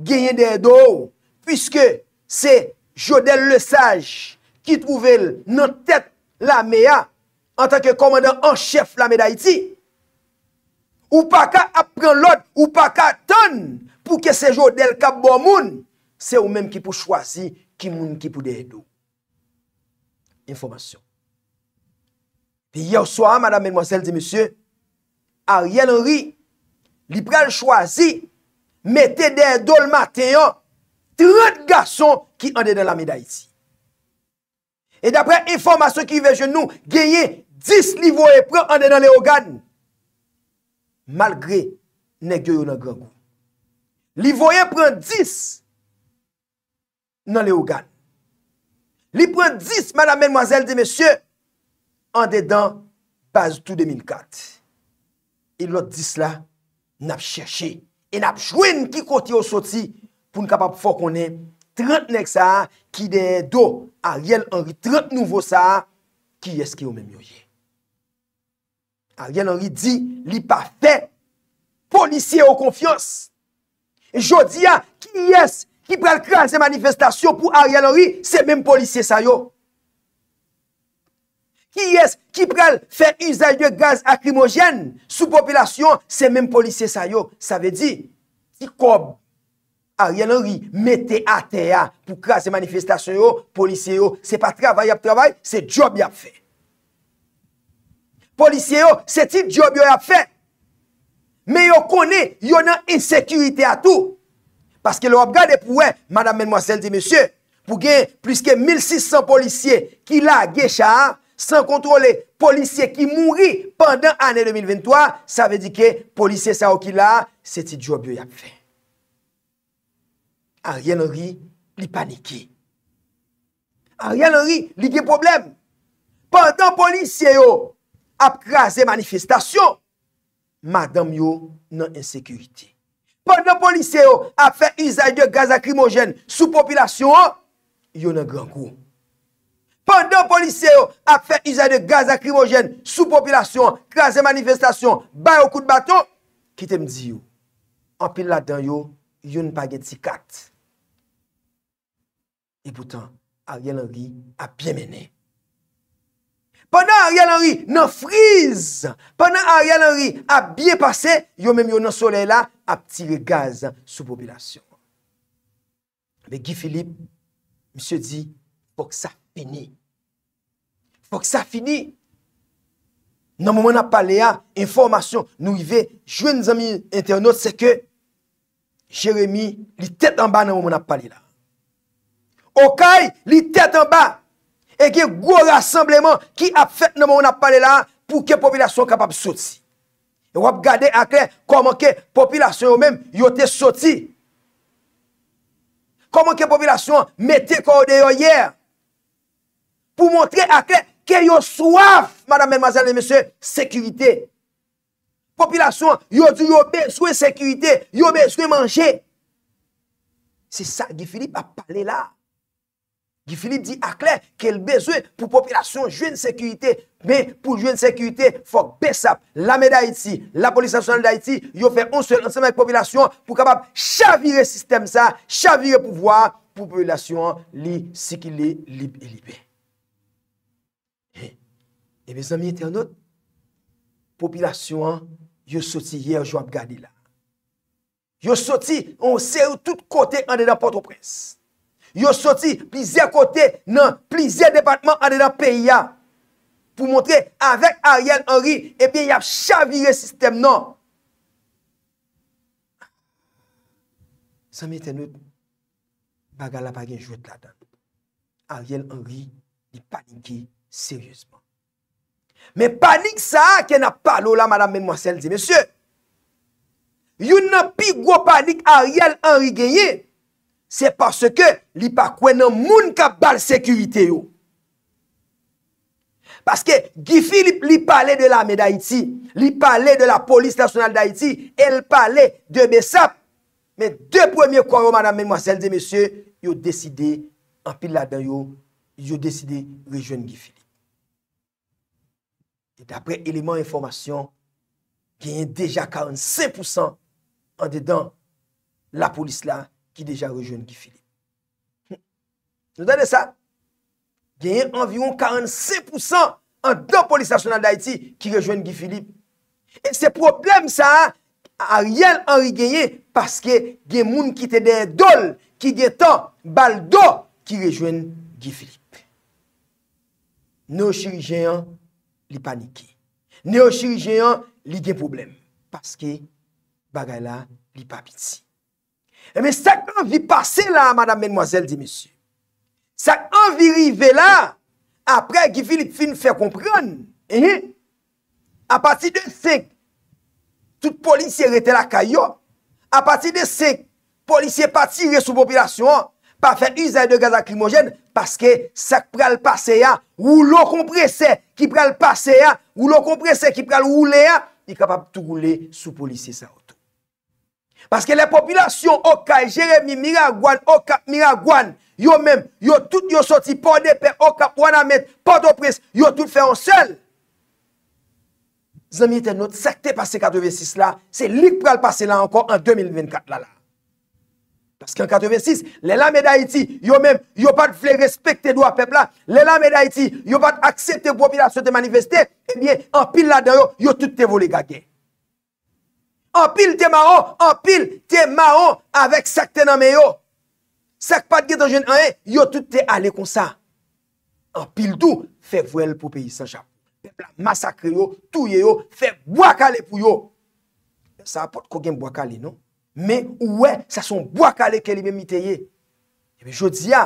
genye de edol, pwiske se Jodel le sage ki trouvel nan tet la mea, an tanke komandant an chef la me da iti, ou pa ka apren lot, ou pa ka ton, pou ke sejou del kap bon moun, se ou menm ki pou chwazi, ki moun ki pou dey do. Informasyon. Te yew swa, madame, menmwansel, te monsye, a riyel an ri, li prel chwazi, mette dey do l maten yo, 30 gason ki ande den la me da iti. E d'apre informasyon ki veje nou, geye 10 li voye pren an de nan le ogan. Malgre ne gyo yo nan grego. Li voye pren 10 nan le ogan. Li pren 10, madame, menmoazel, de mesye, an de dan baz tou 2004. E lot 10 la, nap chershe, e nap jwen ki koti yo soti, pou nou kapap fok one, 30 nek sa ki de do, Ariel Henry 30 nouvo sa a, ki yes ki ou men yoye. Ariel Henry di, li pa fe, polisye ou konfiyons. Jodi a, ki yes, ki pral kral se manifestasyon pou Ariel Henry, se men polisye sa yo. Ki yes, ki pral fe yuza yu gaz akrimogen, sou popilasyon, se men polisye sa yo. Sa ve di, si kob. Rien nan ri, mette a te a Pou krasi manifestasyon yo, polisye yo Se pa travay ap travay, se job ap fe Polisye yo, se ti job yo ap fe Me yo kone Yo nan insekurite a tou Paske lor ap gade pou we Madame menmwazel di mesye Pou gen pluske 1600 polisye Ki la gecha, san kontrole Polisye ki mouri Pendan ane 2023, sa ve di ke Polisye sa o ki la, se ti job yo ap fe An riyan an ri li panike. An riyan an ri li gen problem. Pendan polisye yo ap krasen manifestasyon, madan yo nan insekurity. Pendan polisye yo ap fe izay de gaz akrimogen sou popylasyon, yo nan gran kou. Pendan polisye yo ap fe izay de gaz akrimogen sou popylasyon, krasen manifestasyon, bayo kout bato, kitem di yo, an pil la dan yo, yo nan pagedzi kat. Et pourtant, Ariel Henry a bien mené. Pendant Ariel Henry nan frise, pendant Ariel Henry a bien passe, yo menm yo nan sole la, ap tire gaz sou popilasyon. Mbe Guy Philippe, mse di, pouk sa fini. Pouk sa fini. Nan moun ap pale a, informasyon nou i ve, jwen zanmi internet se ke, Jeremie li tet anba nan moun ap pale la. Okay li tèt an ba e gen gwo rassembleman ki ap fèt nan moun ap pale la pou ke popilasyon kapap soti. E wap gade akre koman ke popilasyon yo men yo te soti. Koman ke popilasyon mette kou de yo yer pou montre akre ke yo swaf mada men mazal de mesye sekurite. Popilasyon yo di yo beswe sekurite yo beswe manje. Se sa ge Filip ap pale la Gifilip di akler ke lbezwe pou popilasyon jwen sekurite, me pou jwen sekurite fok besap. La me da iti, la polisasyon da iti, yo fe onsel ansenman popilasyon pou kapab chavire sistem sa, chavire pouvoar, popilasyon li sikile, libe, libe. E, eh, e eh bezan mi ete anot? Popilasyon yo soti yer jo ap gadi la. Yo soti, on ser tout kote ane dan porto presse. Yo soti plize kote nan, plize debatman ane nan peya pou montre avèk Ariel Henry epye yap chavire sistem nan. San mèten nou bagala bagen jwot la dan. Ariel Henry yi panike seryosman. Mè panik sa a kè na palo la madame men mwaselle di mèsyè. Yon nan pi gwo panik Ariel Henry genye. Se paske li pa kwen nan moun ka bal sekurite yo. Paske Gifilip li pale de la Medayiti, li pale de la Polis Lasonal Dayiti, el pale de Besap, men de premier koron, madame, menmwaselle, de mesye, yo deside, anpil la den yo, yo deside rejwen Gifilip. Se dapre eleman informasyon, genyen deja 45% an dedan la polis la ki deja rejwen Gifilip. Hm. Nou dade sa, genyen anviron 47% an don poli stasyonal da iti ki rejwen Gifilip. Et se problem sa, a riyel anri genyen, paske geny moun ki tede dol ki geny tan baldo ki rejwen Gifilip. Ne o shirijen li panike. Ne o shirijen li gen problem. Paske bagay la li pa biti. Eme, eh sak anvi pase la, madame menmwazel, di monsi. Sak anvi rive la, apre ki filip fin fè kompran. A pati de sek, tout polisye rete la kayo. A pati de sek, polisye patire sou popilasyon, pa fè yu zay de gaz akrimogen, paske sak pral pase ya, rou lò komprese ki pral pase ya, rou lò komprese ki pral rou le ya, ki kapap tou rou le sou polisye sa ou. Paske le popylasyon Okai, Jeremie, Miragwan, Okap, Miragwan, yo men, yo tout yo soti, Pornepè, Okap, Wanamè, Portopres, yo tout fè an sèl. Zanmite nou, sakte pase 86 la, se lik pral pase la ankon an 2024 la la. Paske an 86, le lame d'Haïti, yo men, yo pat fè respektè dou a pepla, le lame d'Haïti, yo pat akseptè popylasyon te manifestè, e bien, an pil la dè yo, yo tout te vole gagey. Anpil te maron, anpil te maron avèk sak te namè yo. Sak pat ge dan jen anè, yo tout te ale konsa. Anpil dou, fè vwèl pou peyi sanjap. Pepla masakre yo, touye yo, fè wakale pou yo. Sa apot kogen wakale, non? Mè ouè, sa son wakale ke li mè miteye. Je di ya,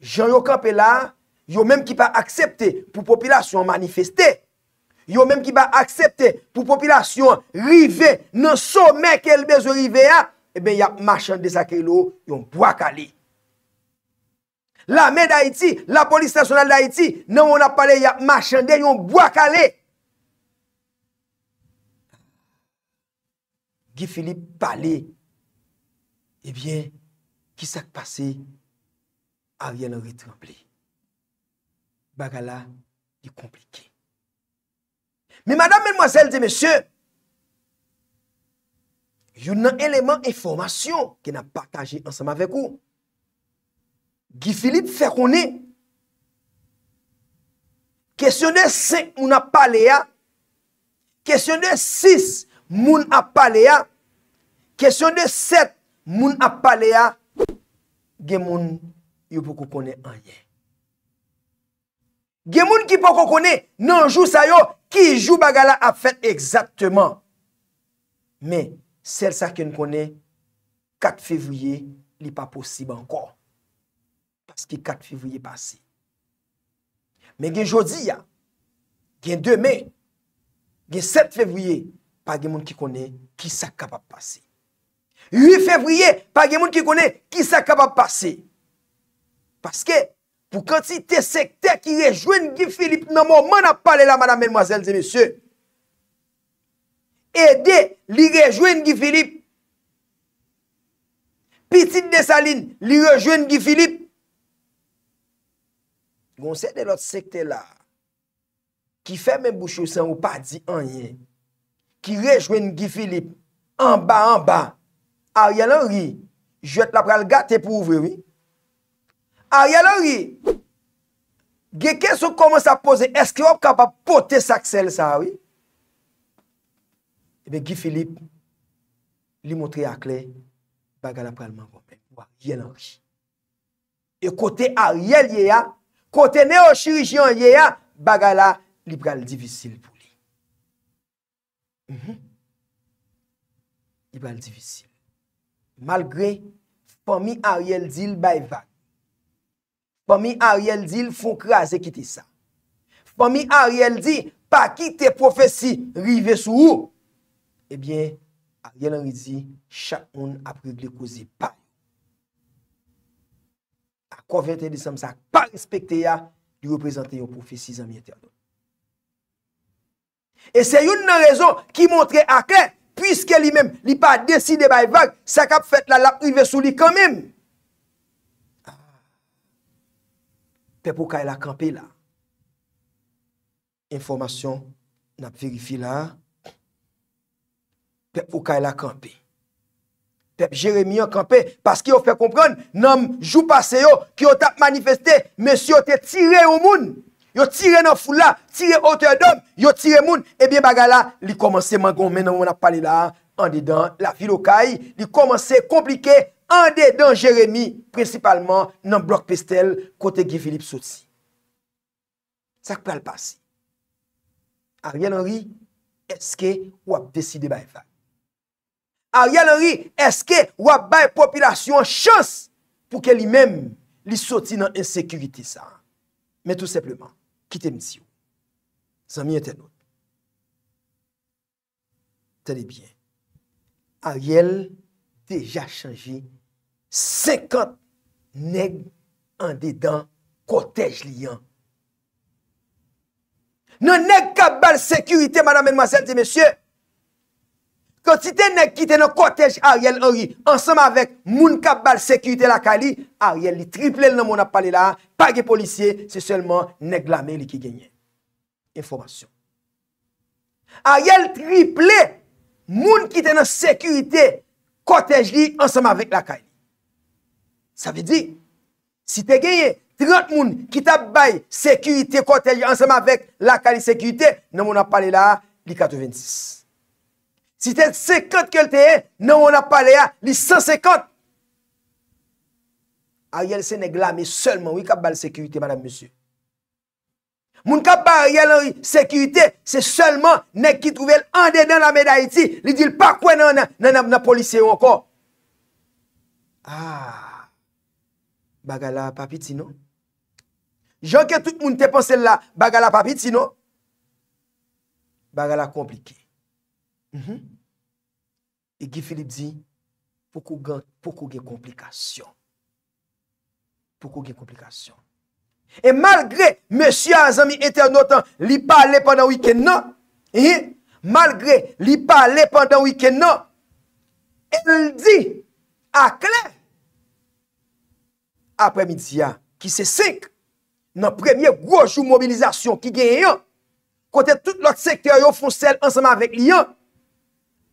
jan yo kampe la, yo mèm ki pa aksepte pou popilasyon manifestè. yo menm ki ba aksepte pou popilasyon rive, nan somen ke lbezo rive a, e ben yap machande sakrelo yon boak ale. La men da iti, la polis tasyonal da iti, nan moun ap pale yap machande yon boak ale. Gif li pale, e ben, ki sak pase, a vye nan retreble. Bagala yi komplike. Mi madame menmwazel di mesye, yon nan eleman e formasyon ki nan pataje ansama vek ou. Gifilip Fekhouni, kesyon de se moun ap pale ya, kesyon de sis moun ap pale ya, kesyon de set moun ap pale ya, gen moun yo pou kukone anye. Gen moun ki pou kukone nanjou sayo, Ki jou bagala ap fèd exaktèman. Mè, sèl sa kè n konè, 4 févouye li pa posib ankon. Paske 4 févouye pasè. Mè gen jodi ya, gen demè, gen 7 févouye, pa gen moun ki konè, ki sa kapab pasè. 8 févouye, pa gen moun ki konè, ki sa kapab pasè. Paske, paske, Pou kantite sekte ki rejwen Gifilip nan mou man ap pale la madame mwazel de mesye. Ede li rejwen Gifilip. Pitit de salin li rejwen Gifilip. Gonsen de lot sekte la. Ki fèmè bouchosan ou pa di anyen. Ki rejwen Gifilip. An ba an ba. A yal an ri. Jwet la pral gate pou ouvre wii. a rye lan ri. Geke sou koman sa pose, eske wap kapap pote saksel sa, a ri. Ebe, gi Filip, li motre akle, bagala pralman wapen, wap, yelan ri. E kote a rye liye ya, kote neo chirijyon liye ya, bagala, li pral di visil pou li. Mhm. Li pral di visil. Malgre, pomi a rye li dil bay vak, pa mi eh a riel di l foun kre a zekite sa, pa mi a riel di pa kite profesi rive sou ou, e bien a riel anri di chak moun ap regle kouzi pa. A konvente de samsak pa respekte ya di represente yon profesi zanye te anon. E se yon nan rezon ki montre akle, pwiske li men li pa deside bay bag, sak ap fet la lap rive sou li kanmim. pep ou kay la kampe la. Informasyon, nap verifi la, pep ou kay la kampe. Pep jeremi yo kampe, pas ki yo fe kompran, nam jupase yo, ki yo tap manifeste, men si yo te tire ou moun, yo tire nan fula, tire ote dom, yo tire moun, ebyen bagala, li komanse man goun men nan moun ap pale la, an didan, la filo kay, li komanse komplike, an de dan Jeremie, principalman nan blok Pestel, kote Gifilip Soti. Sak pa al pasi. Ariel Henry, eske wap deside bay fay? Ariel Henry, eske wap bay popilasyon chans pou ke li men li Soti nan insekurite sa? Men tout sepleman, kite misi ou, san miye tenon. Teni bien, Ariel, deja chanji, 50 neg an dedan kotej li yon. Non neg kap bal sekurite, madame, mademoiselle, di mesye. Kwa ti te neg kite nan kotej a riel ori, ansam avek moun kap bal sekurite lakali, a riel li triple l nan moun ap pale la, pa ge policye, se selman neg lame li ki genye. Informasyon. A riel triple, moun kite nan sekurite kotej li ansam avek lakali. Sa ve di, si te genye, 30 moun ki tab bay sekurite kotel ansem avèk lakali sekurite, nan moun ap pale la non, li 96. Si te sekote kel teye, nan moun ap pale ya li 150. A yel se ne glame selman wikabal sekurite madame monsieur. Moun kapay a yel an wikabal sekurite, se selman nek ki touvel ande nan ame da iti, li dil pa kwen nan ap na polise yon kon. Aaaa Bagala papi ti nou? Janket tout moun te ponsel la Bagala papi ti nou? Bagala komplike. Mhm. E gi Filip di Poko gen komplikasyon. Poko gen komplikasyon. E malgre Monsi Azami ete anotan Li pale pandan wiken nou? E hi? Malgre Li pale pandan wiken nou? El di Akler apre midi ya, ki se sèk nan premyè wòjou mobilizasyon ki gen yon, kote tout lòt sektèyo fònsel ansèman vek li yon,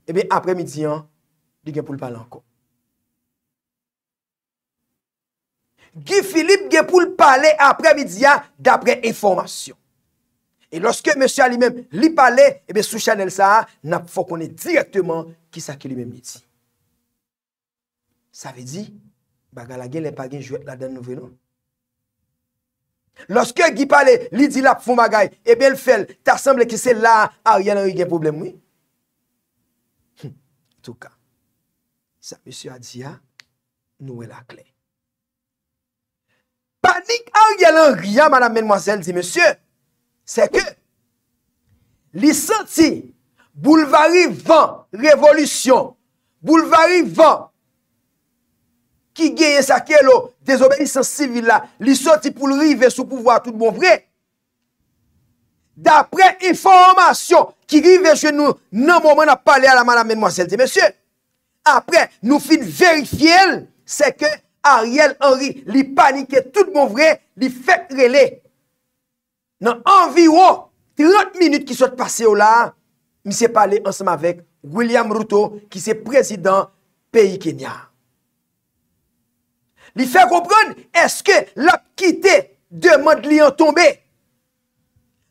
ebe apre midi yon, li gen pou l'pale ankon. Gui Filip gen pou l'pale apre midi ya, d'apre e formasyon. E loske mèsyan li mèm li pale, ebe sou chanel sa, nan fò konè direktèman ki sa ke li mèm li di. Sa ve di, Bagalage le pagin jwet la den nouvenon. Lorske gi pale li di la pou foun bagay, e bel fel, ta semble ki se la a ryanan ri gen problem woy. Tou ka, sa misyo a di ya, ah, nouwe la akle. Panik a ryanan ah, ryan, madame menmwazel, di monsye, se ke li senti boulvari vant, revolusyon, boulvari vant, ki geye sa kelo, dezobe yisans sivil la, li soti pou rive sou pouvo a tout bon vre. Dapre informasyon, ki rive chenou, nan moumen a pale a la madame menmwansel de mesye. Apre, nou fin verifye el, se ke Ariel Henry, li panike tout bon vre, li fek rele. Nan anvi wo, 30 minute ki sot pase yo la, mi se pale ansam avek, William Routo, ki se prezident peyi Kenya. li fè vopron, eske l ap kite, demande li an tombe,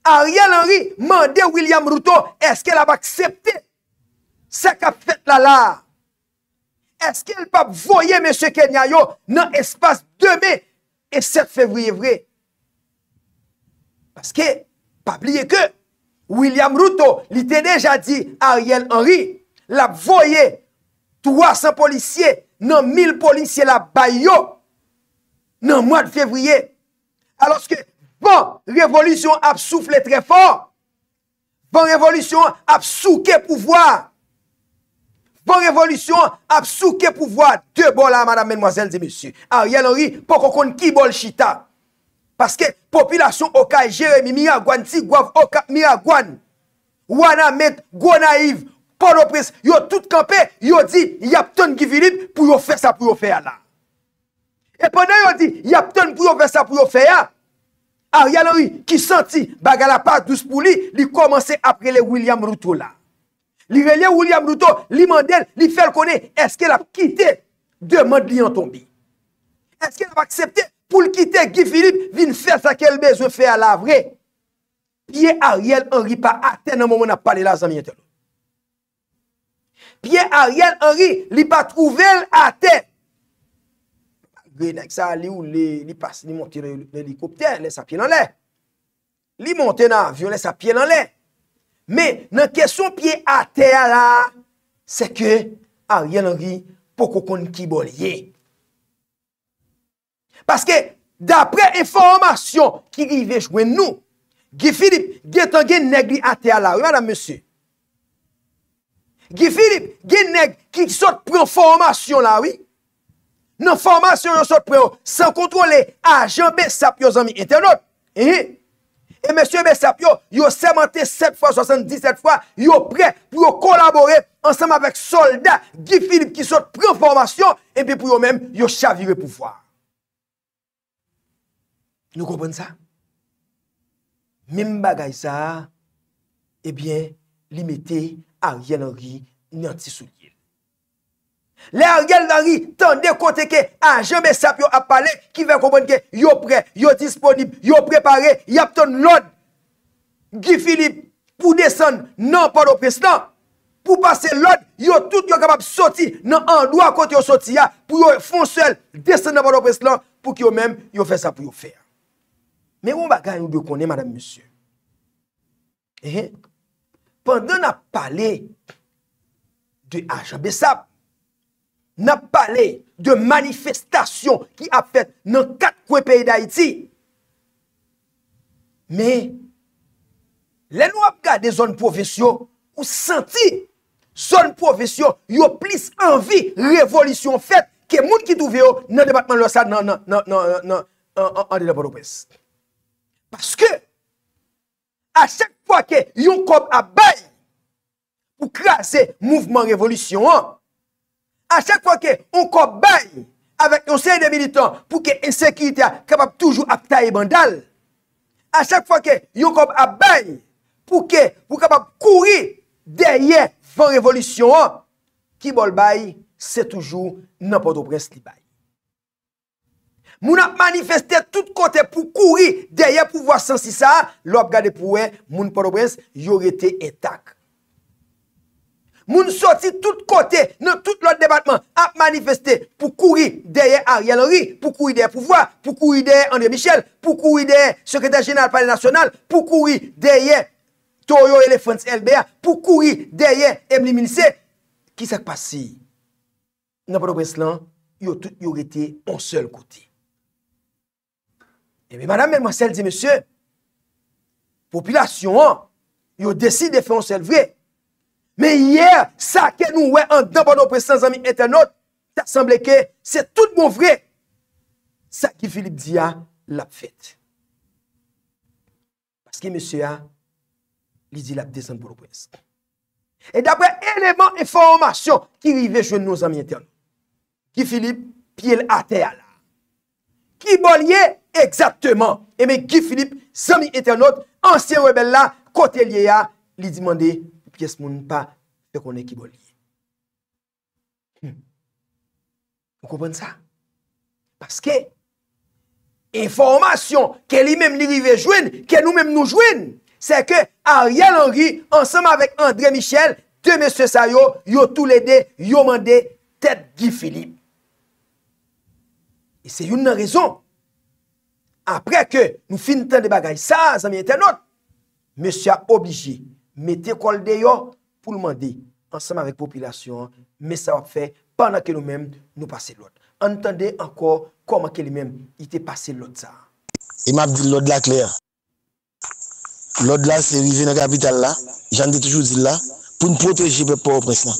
Ariel Henry, mande William Routon, eske l ap aksepte, sek ap fèt la la, eske l pap voye, mèche Kenyayo, nan espase 2 me, et 7 fevri evre, paske, pap li eke, William Routon, li te deja di, Ariel Henry, l ap voye, 300 policye, nan 1000 policye, l ap baye yo, nan mwad fevriye. Aloske, bon, revolisyon ap soufle tre fòr. Bon, revolisyon ap souke pouvoar. Bon, revolisyon ap souke pouvoar. De bol la, madame, menmoazel, de monsi. A rialonri, pokokon ki bol chita. Paske, popilasyon okajere mi miya gwan ti, miya gwan, wana met gwa naiv, pon opres. Yo tout kampe, yo di, yap ton kivili pou yo fe sa, pou yo fe ala. Et pendant yon di, yap ton pou yon fè sa pou yon fè ya, Ariel Henry ki senti baga la pa douz pou li, li komanse apre le William Routou la. Li relye William Routou, li mandel, li fè l konè, eske la p kitè, demande li yon tonbi. Eske la pa akseptè pou l kitè, Guy Philippe vin fè sa kelbe, zè fè a la vre, piye Ariel Henry pa atè nan mou moun ap pale la zanmye tè. Pye Ariel Henry li pa trouvel atè, Gwe nèk sa li ou li pas, li monte lè l'helikopter, lè sa piè nan lè. Li monte nan avyon, lè sa piè nan lè. Mè nan kesyon piè ate a la, se ke a wè nan wè pou kou kon kibol ye. Paske, dapre informasyon ki li vej wè nou, gwe Filip, gwe tan gwen nèk li ate a la, wè mè se. Gwe Filip, gwen nèk ki sot pren formasyon la wè, nan formasyon yon sot preyo, san kontrole a janbe sapyo zanmi internet. E monsye mbe sapyo, yo semente 7 x 77 x, yo pre pou yo kolabore, ansanm avek soldat, Guy Philippe ki sot preyo formasyon, enpe pou yo menm yo chavire pou fwa. Nou kompon sa? Mim bagay sa, e eh bien, li mette a yon anri, ni an tisout. Lè a gel nan ri, tan de kote ke, a jembe sap yo ap pale, ki ven kompon ke, yo pre, yo disponib, yo prepare, yo apton lòd, gifilip, pou desen nan padopreslan, pou pase lòd, yo tout yo kapap soti, nan an do akote yo soti ya, pou yo fonsel, desen nan padopreslan, pou ki yo men, yo fè sa pou yo fè. Me wou bagay nou de konè, madame, monsye, ehe, pandan ap pale, de a jembe sap, N ap pale de manifestasyon ki ap fet nan kat kwen peyi da iti. Me, le nou ap ka de zon provisyon ou santi zon provisyon yo plis anvi revolisyon fet ke moun ki touve yo nan debatman lo sa nan an de la baropes. Paske, a chak po a ke yon kob ap bay ou krasi mouvman revolisyon an. A chak fwa ke yon kop bèy avèk yon sey de militant pou ke ensekirite a kapap toujou ap tae bandal. A chak fwa ke yon kop ap bèy pou ke pou kapap kouri derye van revolisyon an. Ki bol bèy se toujou nan podo brest li bèy. Moun ap manifeste tout kote pou kouri derye pou vwa sensisa lop gade pou wè moun podo brest yorete etak. Moun soti tout kote nan tout lot debatman ap manifeste pou kouri deye Ariel Henry, pou kouri deye Pouvoi, pou kouri deye André Michel, pou kouri deye Sekretary General Palais National, pou kouri deye Toyo Elefant Elbea, pou kouri deye Emly Minise. Ki sak pasi? Nampado Breslan, yo rite yon sel kote. E mi madame men mwaselle di mese, popilasyon yo desi defonsel vreye, Men yè, sa ke nou wè an damban opresan zami etenot, ta semblè ke se tout moun vre, sa ki Filip diya, l ap ah, fèt. Paske mè sè ya, li di l ap desan moun opresan. E dapre eleman e formasyon ki rivè jwen nou zami etenot, ki Filip piè l atè ya la. Ki bolye, eksatèman, e men ki Filip zami etenot, ansyen rebella, kote liye ya, li di mande, Pyes moun pa pe kon ekiboli. Mwen hmm. kompon sa? Paske, informasyon ke li menm li rive jwen, ke nou menm nou jwen, se ke Ariel Henry, ansanm avèk André Michel, te mè se sayo, yo tou lede, yo mande, tet di filip. E se yon nan rezon, apre ke nou fin tan de bagay sa, sa mi eten not, mè se a obligi, Metè kol de yo, pou lman di, ansanman vek popilasyon, me sa wap fe, pwana ke nou menm nou pase lot. Entende ankor, koman ke nou menm ite pase lot sa. E map di lot la kler. Lot la se rive nan kapital la, jan de toujou di la, pou nou proteje pep pa opresna.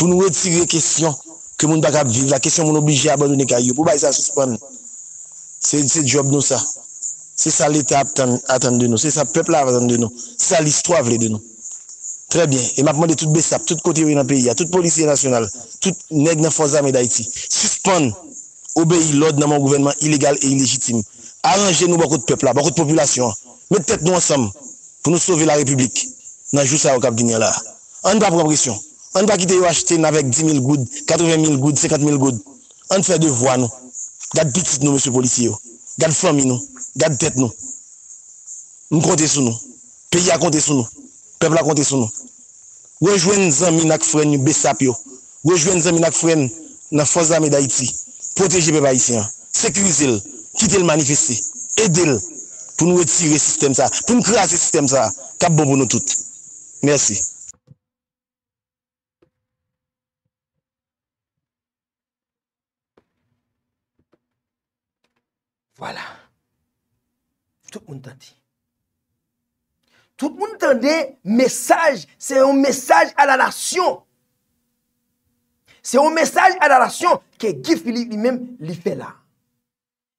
Pou nou etire kesyon, ke moun baka ap vive, la kesyon moun obije abadounen kayo, pou bay sa suspande. Se di job nou sa. Se sa lete ap tan de nou, se sa pep la ap tan de nou, se sa listwa vle de nou. Trè byen, e mapman de tout besap, tout kote ou y nan peyi ya, tout polisiye nasyonal, tout neg nan forza me da iti, suspon obèi lòd nan moun gouvenman ilegal e ilegitim, aranje nou bako t'pepla, bako t'populasyon, mè tèt nou ansam pou nou sauve la republik nan jousa wakab gini ala. An pa proum presyon, an pa kite yo achete nan vek 10.000 goud, 80.000 goud, 50.000 goud, an fè de vwa nou, gade piti nou mè sou polisi yo, gade flomi nou, gade tèt nou, mè kontè sou nou, peyi a kontè sou nou. Pev lakonte sou nou. Gojwen zanmi nak fwren yon besap yo. Gojwen zanmi nak fwren nan fwa zanmi da iti. Proteje pe pa iti an. Sekurize el. Kite el manifeste. Ede el. Pou nou etire sistem sa. Pou nou krease sistem sa. Kabobouno tout. Merci. Voilà. Tout moun tati. Tout le monde entendait message. C'est un message à la nation. C'est un message à la nation que Guy Philippe lui-même lui fait là.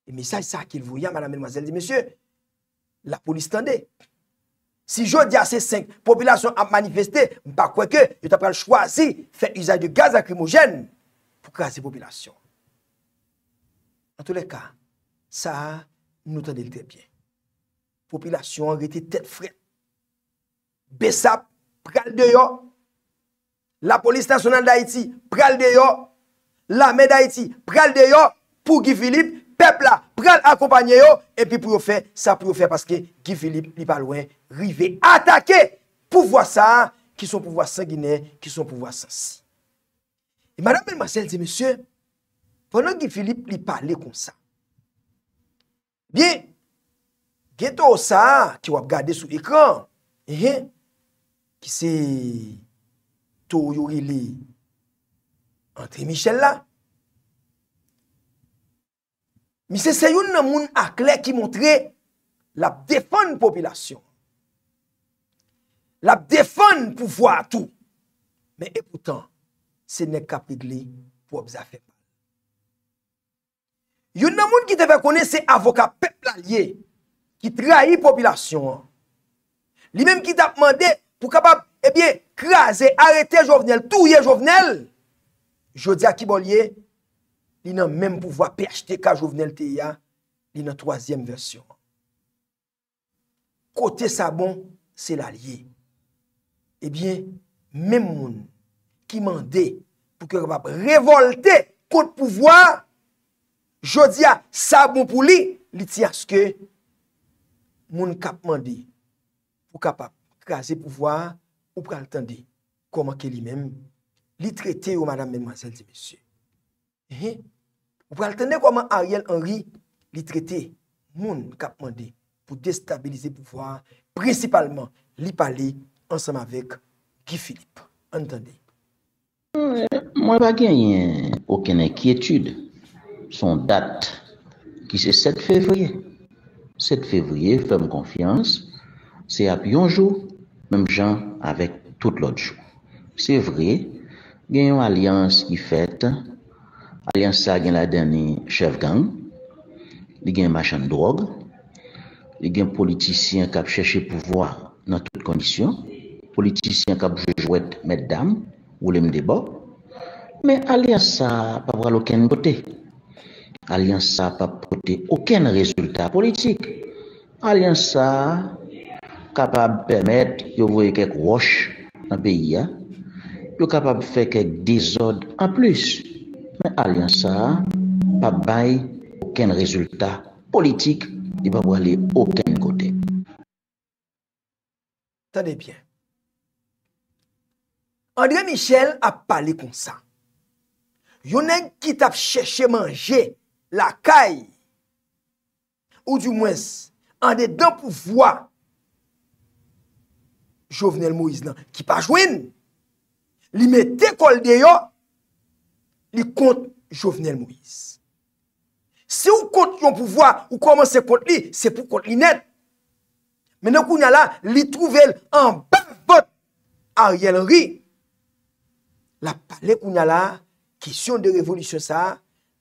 Le message, ça qu'il voyait, madame, mademoiselle, et monsieur, la police tendait. Si je dis à ces cinq populations à manifester, je ne sais pas que je t'ai choisi faire usage de gaz lacrymogène pour casser la population. En tous les cas, ça, nous tendait très bien. Population a été tête fraîche. Besap pral de yo. La polis tansyonal da iti pral de yo. La men da iti pral de yo. Pou Gifilip pepla pral akopanyen yo. Epi pou yo fe, sa pou yo fe. Paske Gifilip li pa lwen rive. Atake pou vwa sa. Ki son pou vwa sa Gine, ki son pou vwa sa si. E madame Marcel te, mesye. Fonon Gifilip li pale kon sa. Bien. Gento o sa ki wap gade sou ekran. Ehem. Ki se tou yori li entre Michel la. Mi se se yon nan moun akle ki montre la defan popilasyon. La defan pouvoi a tou. Men epoutan, se ne kapigli pou obzafep. Yon nan moun ki te vekone se avoka peplalyen ki trahi popilasyon. Li menm ki te apmande pou kapap, ebyen, eh kras e arete jovenel, touye jovenel, jodia ki bol ye, li nan menm pouvoa perjte ka jovenel te ya, li nan troasyem versyon. Kote sabon, se la liye. Ebyen, eh menm moun, ki mande, pouke kapap, revolte, kote pouvoa, jodia sabon pou li, li tiyak ske, moun kap mande, pou kapap, a zè pou vwa ou pral tende koman ke li men li trete ou madame men, mansel, zè monsye. Eh, ou pral tende koman Ariel Henry li trete moun kap mande pou destabilize pou vwa prinsipalman li pale ansanm avek Guy Philippe. Entende. Mwen bagen yon okene kietude son dat ki se 7 fevriye. 7 fevriye, fem konfians, se ap yon joun Mèm jan avèk tout lòt chou. Sè vre, gen yon alians y fèt, alians sa gen la deni chèv gang, li gen machan drog, li gen politisyen kap chèche pouvoi nan tout kondisyon, politisyen kap jouet mèd dam, ou lem debò, mè alians sa pa pral okèn botè. Alians sa pa potè okèn rezultat politik. Alians sa... kapab pemet yo vwey kek wosh nan peyi ya, yo kapab fey kek dizod an plis, men alyan sa, pa bay, oken rezultat politik, di pa wale oken kote. Tade bien. André Michel ap pale kon sa. Yonnen ki tap chèche manje la kay, ou di mwes, andè dan pou vwa, Jovenel Moïse nan. Ki pa jwen. Li me tekol deyo. Li kont Jovenel Moïse. Se ou kont yon pouvoi. Ou koman se kont li. Se pou kont li net. Menen koun yala. Li trouvel an bèm bot. Ariel Ri. La pale koun yala. Kisyon de revolisyon sa.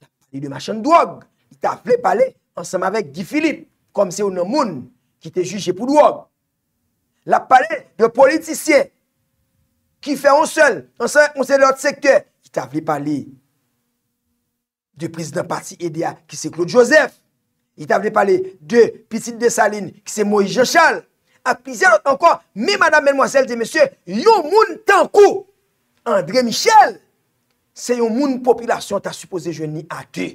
La pale de machan drog. Ta fle pale. Ansem avèk di filip. Kom se ou nan moun. Ki te juje pou drog. La pale de politisye ki fè ansel, ansel ansel lout sektè. Y ta vle pale de Prisidant Parti Edea ki se Claude Joseph. Y ta vle pale de Prisid de Saline ki se Moïse Jochal. A Prisid anko, mi madame, mèlmoiselle, di mèsyè, yon moun tankou, André Michel. Se yon moun popilasyon ta suppose je n'y a kè.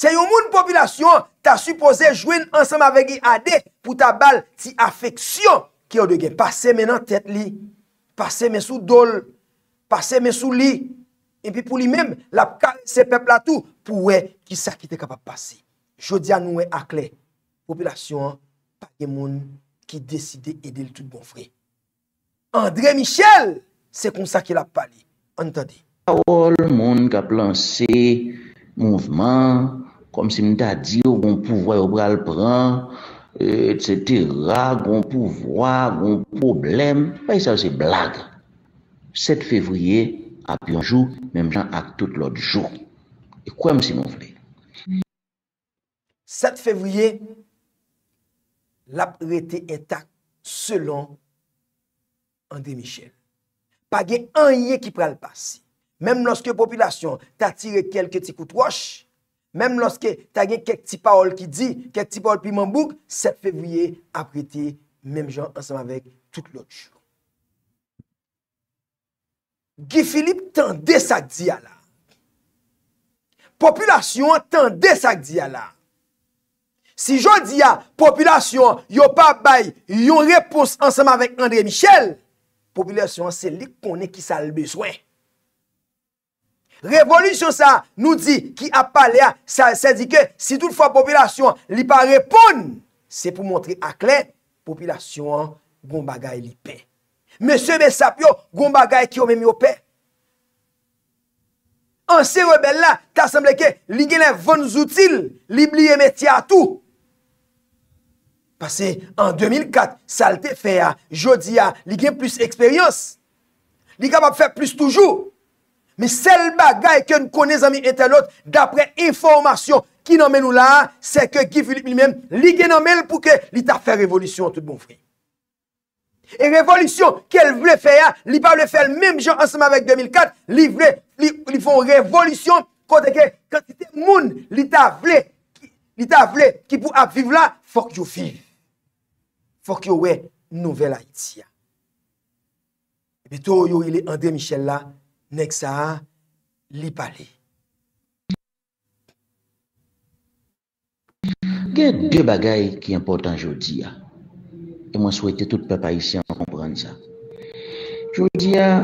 Se yon moun popilasyon, ta suppose jwen ansanm avege ade, pou ta bal ti afeksyon ki yo de gen. Pase menan tet li, pase men sou dol, pase men sou li, epi pou li men, la se pep la tou, pou we, ki sa ki te kapap pase. Jodi an nou we akle, popilasyon, pa ke moun, ki deside ede l tout gonfre. André Michel, se kon sa ki la pali. Antande. A ou l moun kap lanse, mouvman, Kom se mwen ta diyo, goun pouvwa, goun pral pran, e, et cetera, goun pouvwa, goun problem, fay sa se blag. 7 fevriye ap yon jou, men mwen jan ak tout lot jou. E kwen mwen se mwen vle. 7 fevriye, l ap rete etak selon André Michel. Page anye ki pral pasi. Menm loske popilasyon ta tire kelke ti kout wosh, Mèm loske ta gen kek ti paol ki di, kek ti paol pi mambouk, sepebouye aprete mèm jan ansèm avèk tout lòt chou. Gifilip tande sak di ala. Populasyon tande sak di ala. Si jò di ya, populasyon yon pa bay, yon repous ansèm avèk André Michel, populasyon se li konè ki sal beswen. Revolusyon sa nou di ki ap pale a Sa di ke si tout fwa popilasyon li pa repon Se pou montri aklen Popilasyon goun bagay li pe Mese be sapyo goun bagay ki ome mi ope Anse rebel la Kasemble ke li genen von zoutil Li bli emeti a tou Pase en 2004 Salte fe a Jodi a Li gen plus eksperyans Li kapap fe plus toujou mi sel bagay ke nou kone zami etelot, dapre informasyon ki nan men nou la, se ke Gifu li mwen, li gen nan men pou ke li ta fè revolisyon tout bon fri. E revolisyon, kel vle fè ya, li pa vle fè l'mem jò ansama vek 2004, li vle, li fon revolisyon, kote ke, kante te moun, li ta vle, li ta vle, ki pou ap viv la, fòk yo viv. Fòk yo we nouvel a iti ya. E bito yo ili André Michel la, Nek sa, li pale. Gen di bagay ki important joudi ya. E mwen souwete tout pepa isi an kompran sa. Joudi ya,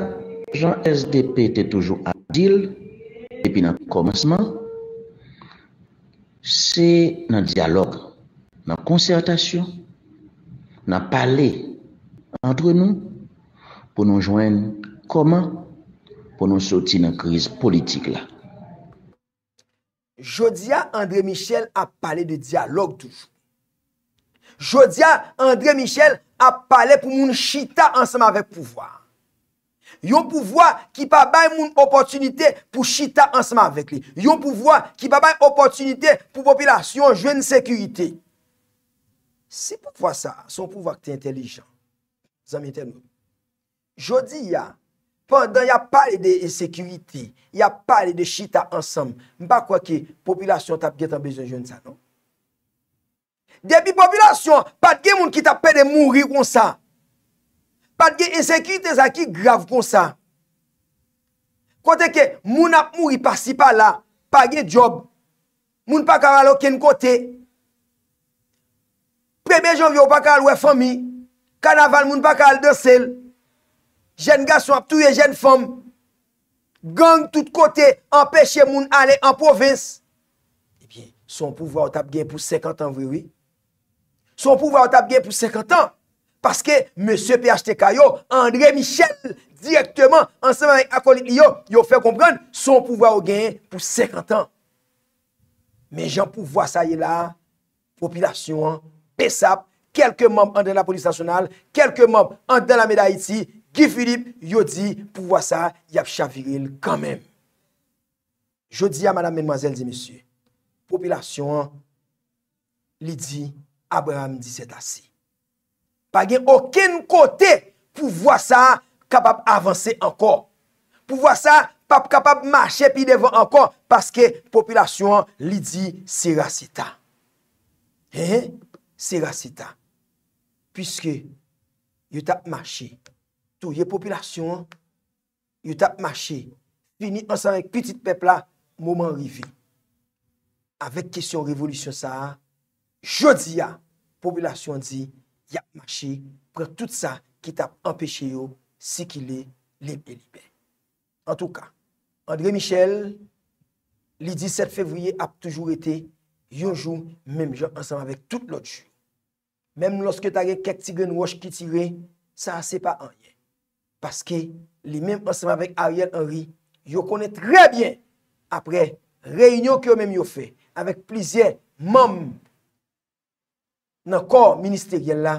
jan SDP te toujou adil, epi nan komasman, se nan dialog, nan konsertasyon, nan pale entre nou, pou nou jwen koman, pou nou soti nan kriz politik la. Jodia André Michel ap pale de dialog toujou. Jodia André Michel ap pale pou moun chita ansama vek pouvoi. Yon pouvoi ki pa bay moun oportunite pou chita ansama vek li. Yon pouvoi ki pa bay oportunite pou popilasyon jwen sekurite. Se poukwa sa, son pouvoi ki te entelijan, zanmite moun. Jodia Pendan y ap pale de esekuriti, y ap pale de chita ansam, mpa kwa ki popilasyon tap get an bezon jen sa non. Depi popilasyon, pat ge moun ki tap pede moun ri kon sa. Pat ge esekurite zaki grav kon sa. Kote ke moun ap moun ri par si pa la, pa ge job, moun pa karal oken kote. Premye janvyo pa karal wefami, kanaval moun pa karal de sel. jen ga sou ap touye jen fom, gang tout kote, empèche moun ale an provins, ebyen, eh son pouvoi ou tap gen pou 50 an, vwe wè? Son pouvoi ou tap gen pou 50 an, paske, mè sè pHTK yo, André Michel, direktman, ansèmè akolik yo, yo fè komprèn, son pouvoi ou gen pou 50 an. Mè jan pouvoi sa yè la, popilasyon, pesap, kelke mòm an den la polis nasyonal, kelke mòm an den la Meda Haiti, Gifilip yo di pou vwa sa yap chaviril kanmen. Je di a madame menwazel di mesye. Popilasyon li di Abraham 17 a si. Pagin oken kote pou vwa sa kapap avanse ankor. Pou vwa sa pap kapap mache pi devan ankor. Paske popilasyon li di serasita. Serasita. Piske yo tap mache. Tou ye popilasyon, yo tap mache, fini ansan ek petit pepla, mouman rivi. Avèk kesyon revolutyon sa, jodi ya, popilasyon di, yap mache, pren tout sa, ki tap empèche yo, si ki li, li li pe. An tou ka, André Michel, li 17 fevriye ap toujou ete, yo jou, mèm jò ansan avèk tout lòt ju. Mèm lòske ta gen kèk tigren wòj ki tire, sa se pa anye. Paske li menm panseman vek Ariel Henry, yo konen trebyen apre reynyon ki yo menm yo fe, avek plizyen manm nan kor ministeryen la,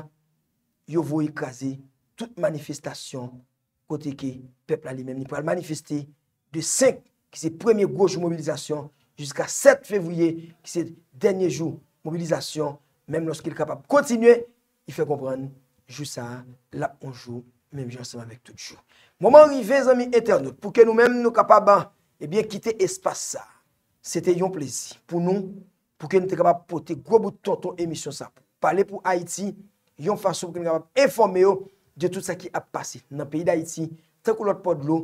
yo vou ikraze tout manifestasyon kote ke pepla li menm. Ni pou al manifesti de 5 ki se premier goj mobilizasyon, jiska 7 fevriye ki se denye jou mobilizasyon, menm loske il kapap kontinye, il fe kompran, jou sa la onjou mobilizasyon. Mwen mwen rive zami internet pou ke nou mèm nou kapaba ebyen eh kite espasa. Sete yon plezi pou nou pou ke nou te kapaba pote gwo bouton ton emisyon sa pou pale pou Haiti yon fasyon pou ke nou kapaba informe yo de tout sa ki ap pase nan peyi d'Haiti. Tak ou lot pod lo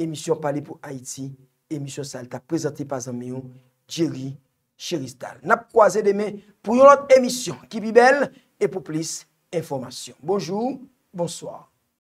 emisyon pale pou Haiti emisyon sa lta prezante pa zami yo Jerry Sherry Stahl. Nap kwaze deme pou yon lot emisyon ki bi bel e pou plis informasyon. Bonjou, bonsoir.